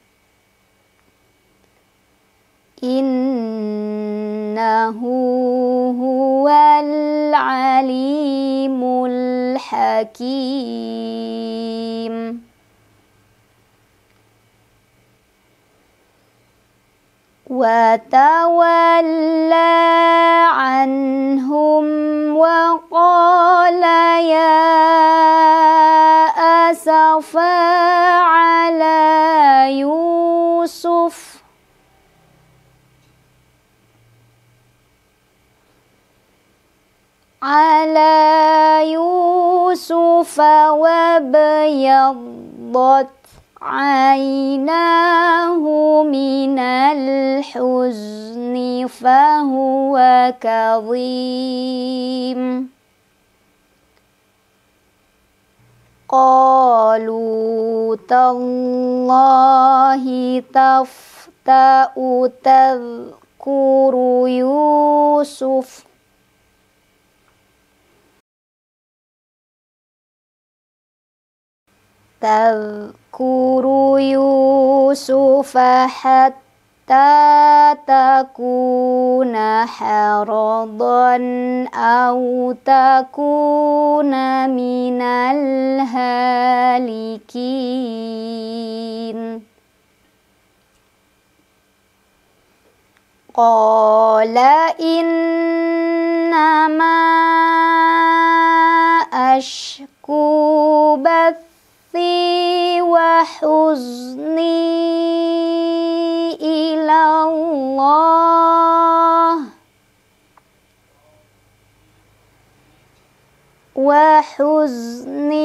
إنه هو العليم الحكيم وتولى عنهم وقال يا أسفا على يوسف على يوسف وابيضت عيناه من الحزن فهو كظيم قالوا تالله تفتأ تذكر يوسف فاذكروا يوسف حتى تكون حرضا أو تكون من الهالكين قال إنما أشكو بث خوفي وحزني إلى الله وحزني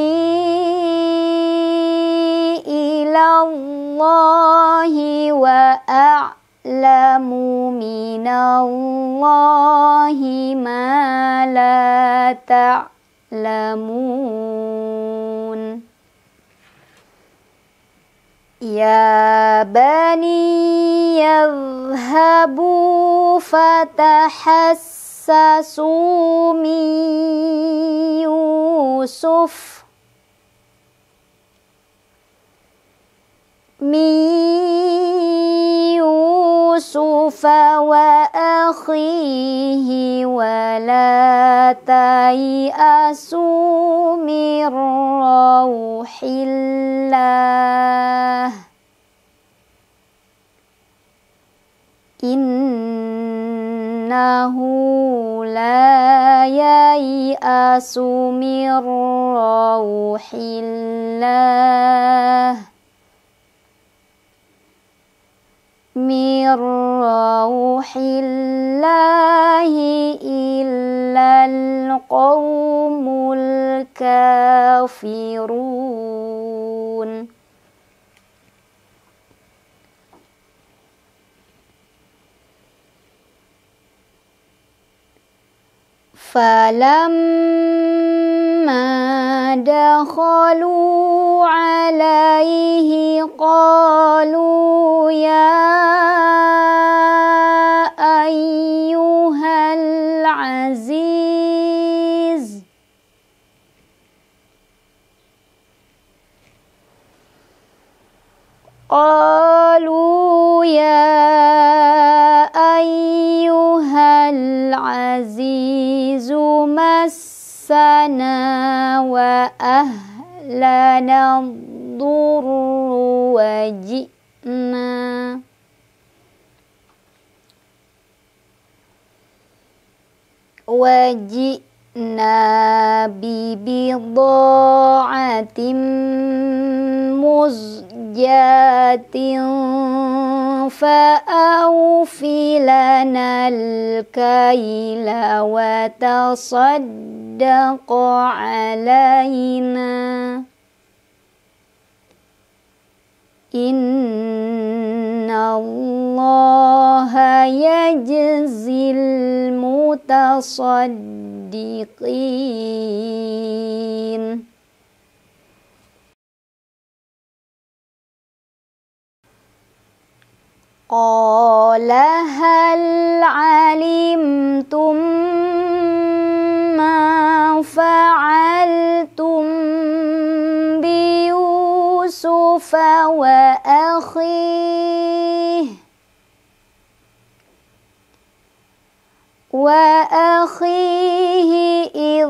إلى الله وأعلم من الله ما لا تعلمون يا بني يذهبوا فتحسسوا من يوسف من يوسف وأخيه ولا تيأسوا من روح الله إنه لا ييأس من روح الله من روح الله إلا القوم الكافرون فلما دخلوا عليه قالوا يا أيها العزيز قالوا يا أيها العزيز مسنا وأهلنا الضر وجئنا وجئنا جئنا ببضاعة مزجاة فأوفي لنا الكيل وتصدق علينا إن الله يجزي المتصدقين قال هل علمتم ما فعلتم بيوسف وأخيه وأخيه إذ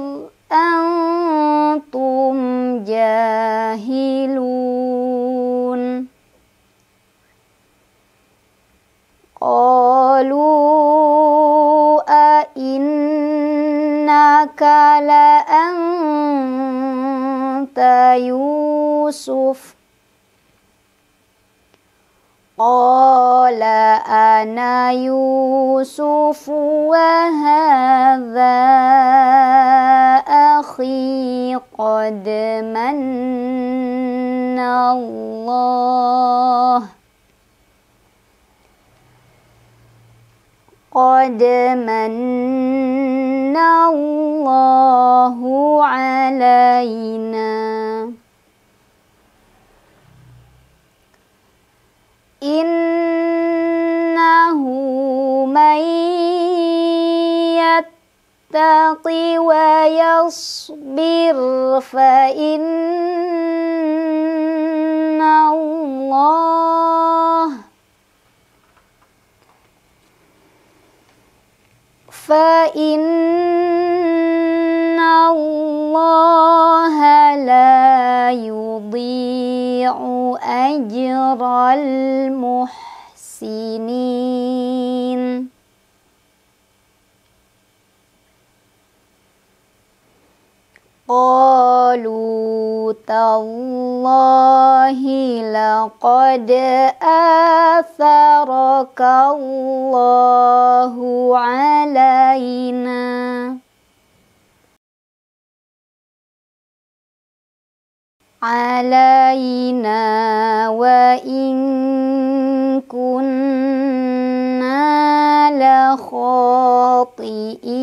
أنتم جاهلون قالوا أئنك لأنت يوسف قال أنا يوسف وهذا أخي قد من الله قد من الله علينا إنه من يتق ويصبر فإن الله فإن الله لا يضيع أجر المحسنين قالوا تالله لقد آثرك الله علينا علينا وإن كنا لخاطئين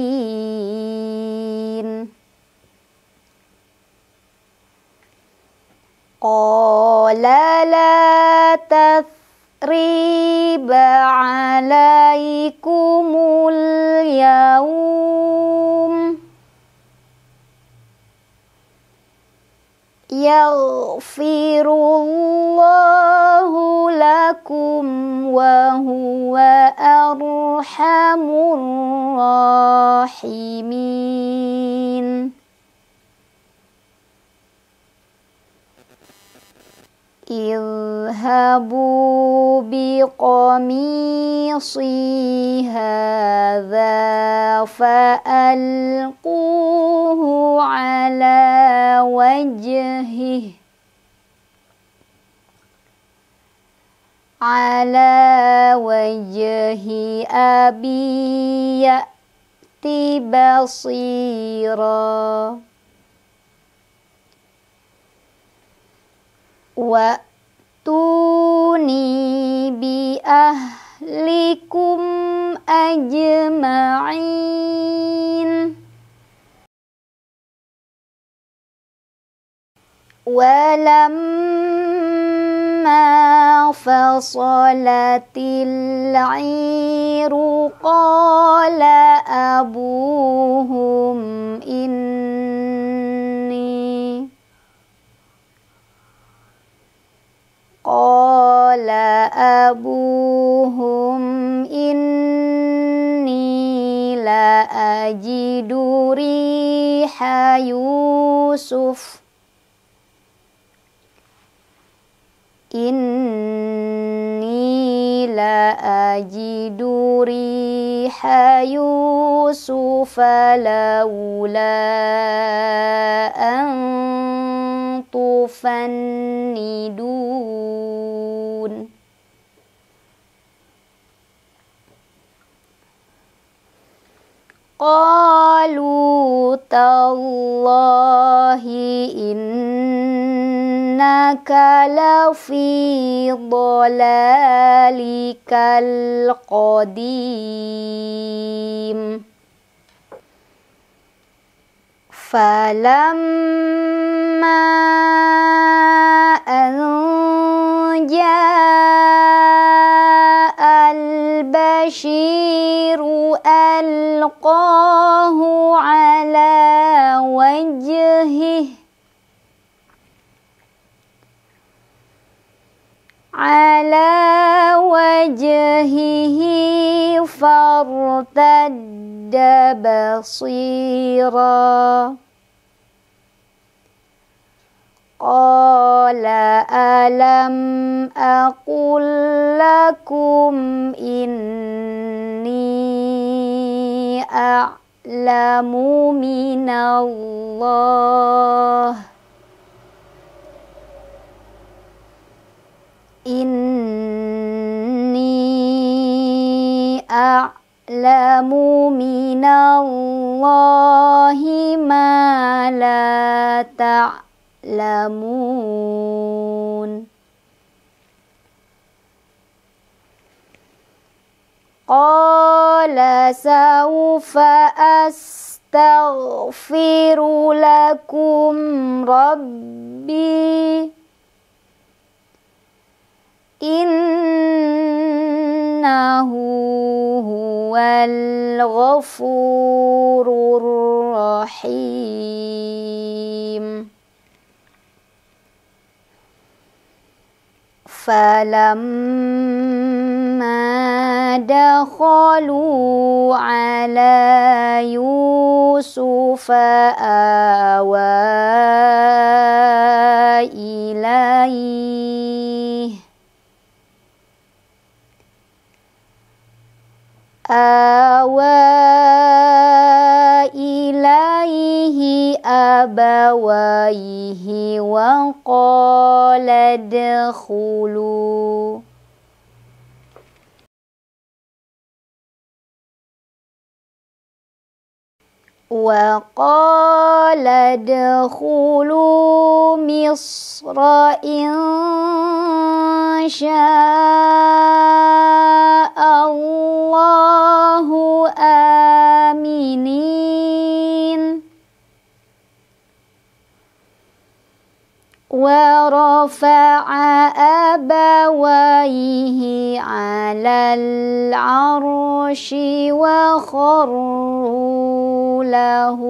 قال لا تثريب عليكم اليوم يغفر الله لكم وهو أرحم الراحمين اذهبوا بقميصي هذا فألقوه على وجهه على وجه أبي يأتي بصيراً وَأْتُونِي بِأَهْلِكُمْ أَجْمَعِينَ وَلَمَّا فَصَلَتِ الْعِيرُ قَالَ أَبُوهُمْ إِنَّ قال أبوهم إني لأجد ريح يوسف إني لأجد ريح يوسف لولا أن تفندون قالوا تالله إنك لفي ضلالك القديم فلما أن جاء البشير ألقاه على وجهه على وجهه فارتد بصيرا قال ألم أقل لكم إني أعلم من الله إني أعلم من الله ما لا تعلمون قال سوف أستغفر لكم ربي إنه هو الغفور الرحيم فلما دخلوا على يوسف آوى إليه آوى إليه أبويه وقال ادخلوا وقال ادخلوا مصر إن شاء الله آمنين ورفع أبويه على العرش وخروا له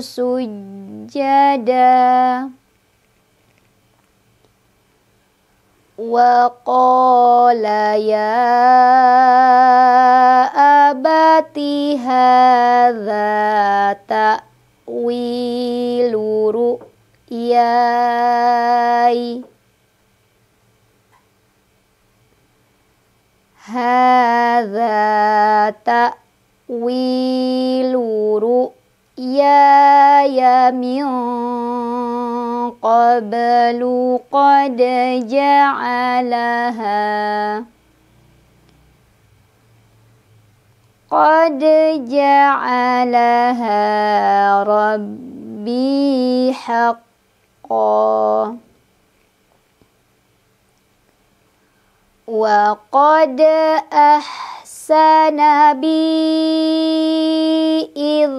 سجدا وقال يا أبت هذا تأويل رؤيا ياي هذا تأويل رؤياي من قبل قد جعلها قد جعلها ربي حق وقد أحسن بي إذ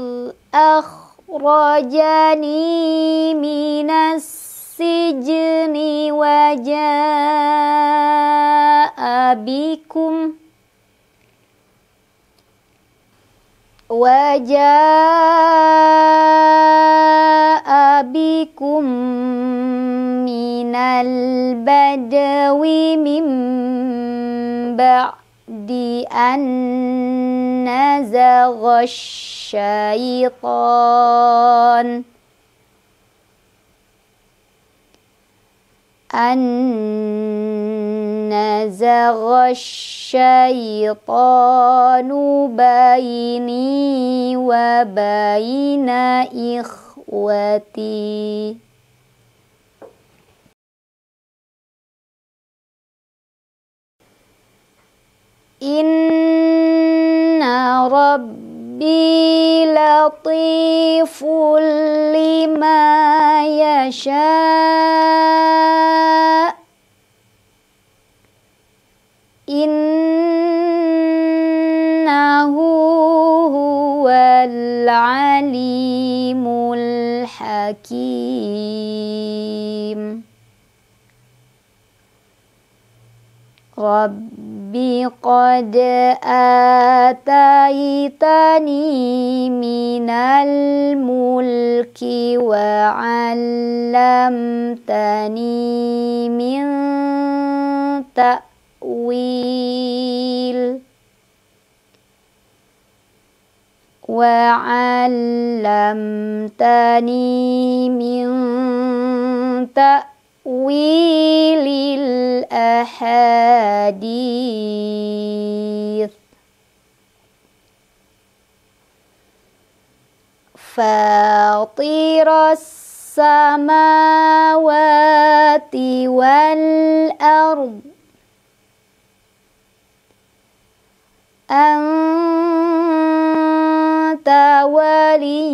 أخرجني من السجن وجاء بكم وجاء بكم من البدو من بعد أن نزغ الشيطان أن نزغ الشيطان بيني وبين إخوتي إن ربي لطيف لما يشاء العليم الحكيم رب قد آتيتني من الملك وعلمتني من تأويل وعلمتني من تأويل الأحاديث فاطر السماوات والأرض أن أنت ولي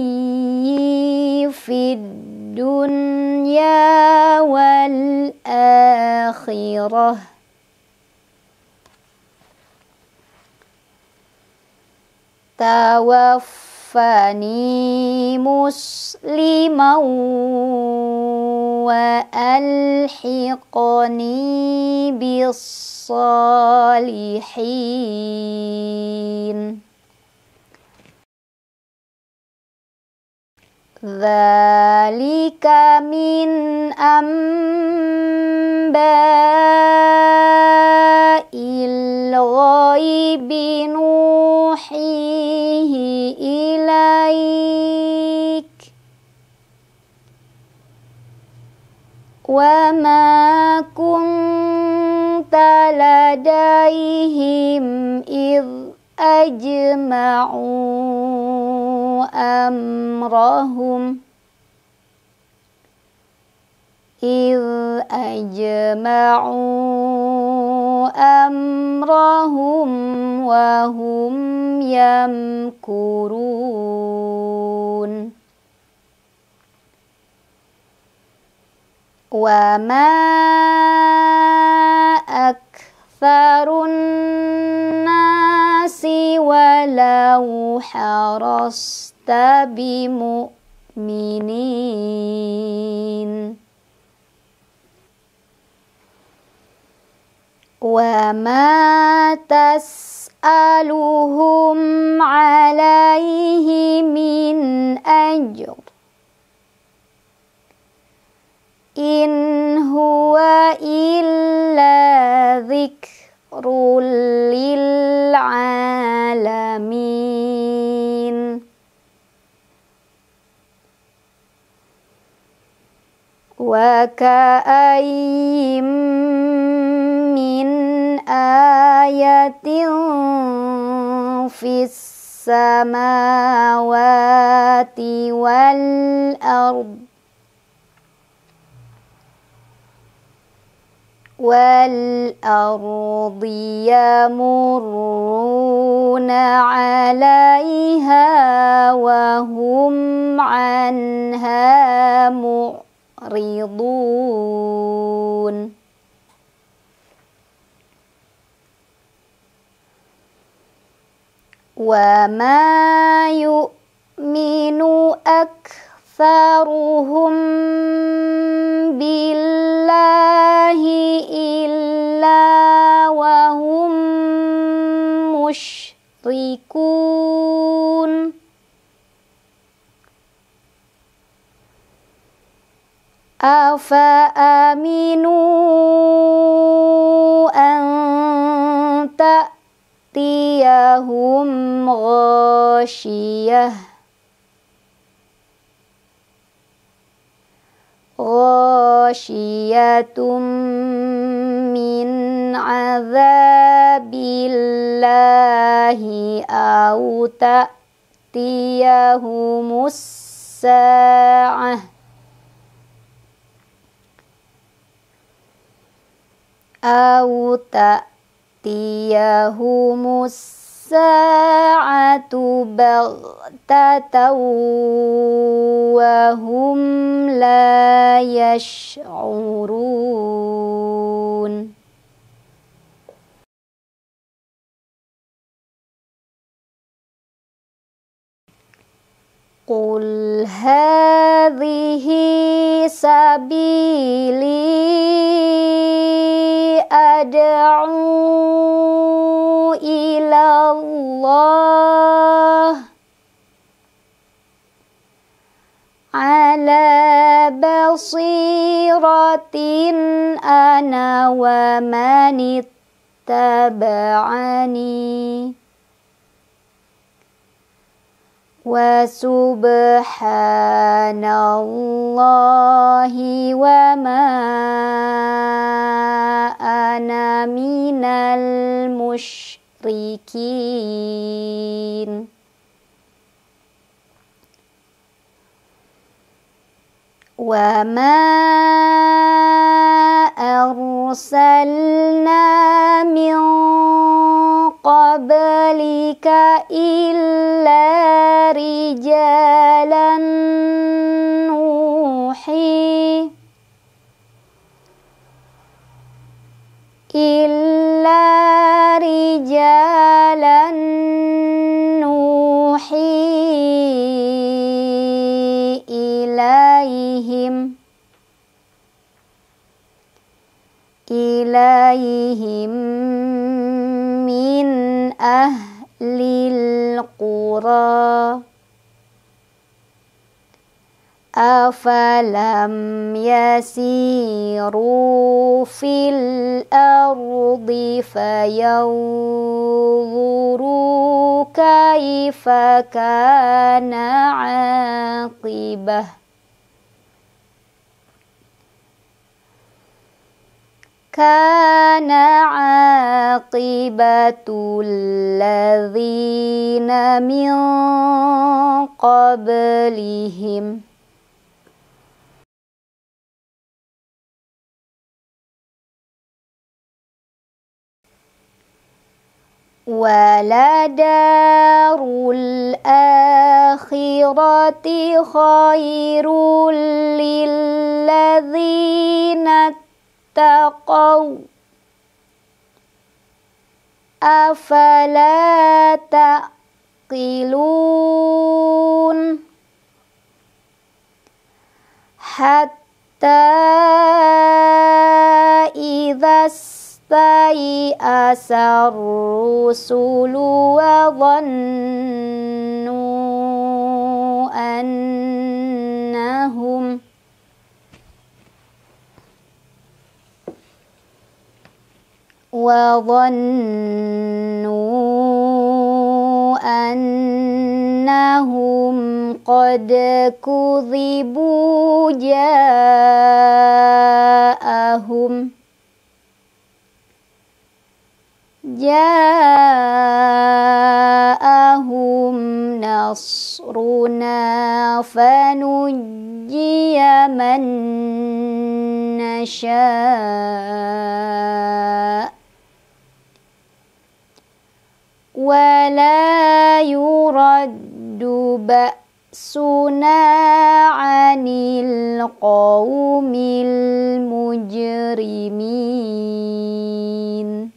في الدنيا والآخرة توفني مسلما وألحقني بالصالحين ذلك من أنباء الغيب نوحيه إليك وما كنت لديهم إذ أجمعون أمرهم إذ أجمعوا أمرهم وهم يمكرون وما أكثر الناس ولو حرصت بمؤمنين وما تسألهم عليه من أجر إن هو إلا ذكر للعالمين وكاين من ايه في السماوات والارض والأرض يمرون عليها وهم عنها معرضون معرضون وما يؤمن أكثرهم بالله إلا وهم مشركون أفأمنوا أن تأتيهم غاشية غاشية من عذاب الله أو تأتيهم الساعة أو تأتيهم الساعة بغتة وهم لا يشعرون قل هذه سبيلي أدعو إلى الله على بصيرة أنا ومن اتبعني وسبحان الله وما أنا من المشركين وما أرسلنا من قبلك إلا رجالا نوحي إلا رجالا نوحي إليهم إليهم من أهل القرى أفلم يسيروا في الأرض فينظروا كيف كان عاقبه كان عاقبة الذين من قبلهم ولدار الآخرة خير للذين اتقوا أفلا تعقلون حتى إذا استيأس الرسل وظنوا أنهم وظنوا أنهم قد كذبوا جاءهم جاءهم نصرنا فنجي من نشاء ولا يرد بأسنا عن القوم المجرمين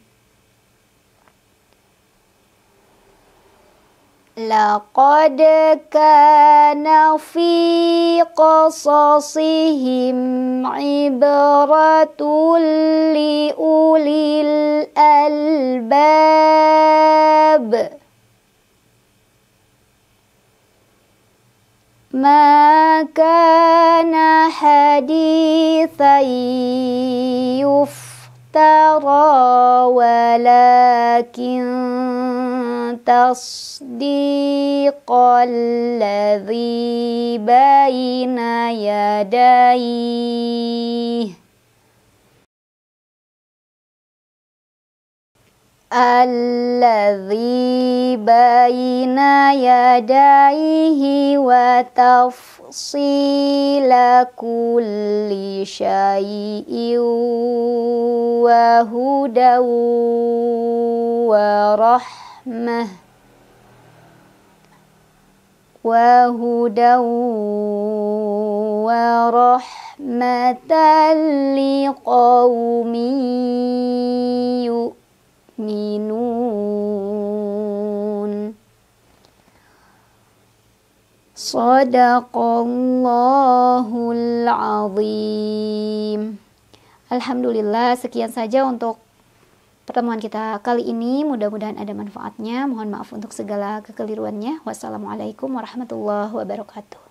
لقد كان في قصصهم عبرة لأولي الألباب ما كان حديثا يفترى ولكن تصديق الذي بين يديه الذي بين يديه وتفصيل كل شيء وهدى ورحمة rahmah wa hudaw wa rahmatan liqaumin yu'minun Sadaqallahul azim Alhamdulillah sekian saja untuk pertemuan kita kali ini. Mudah-mudahan ada manfaatnya. Mohon maaf untuk segala kekeliruannya. Wassalamualaikum warahmatullahi wabarakatuh.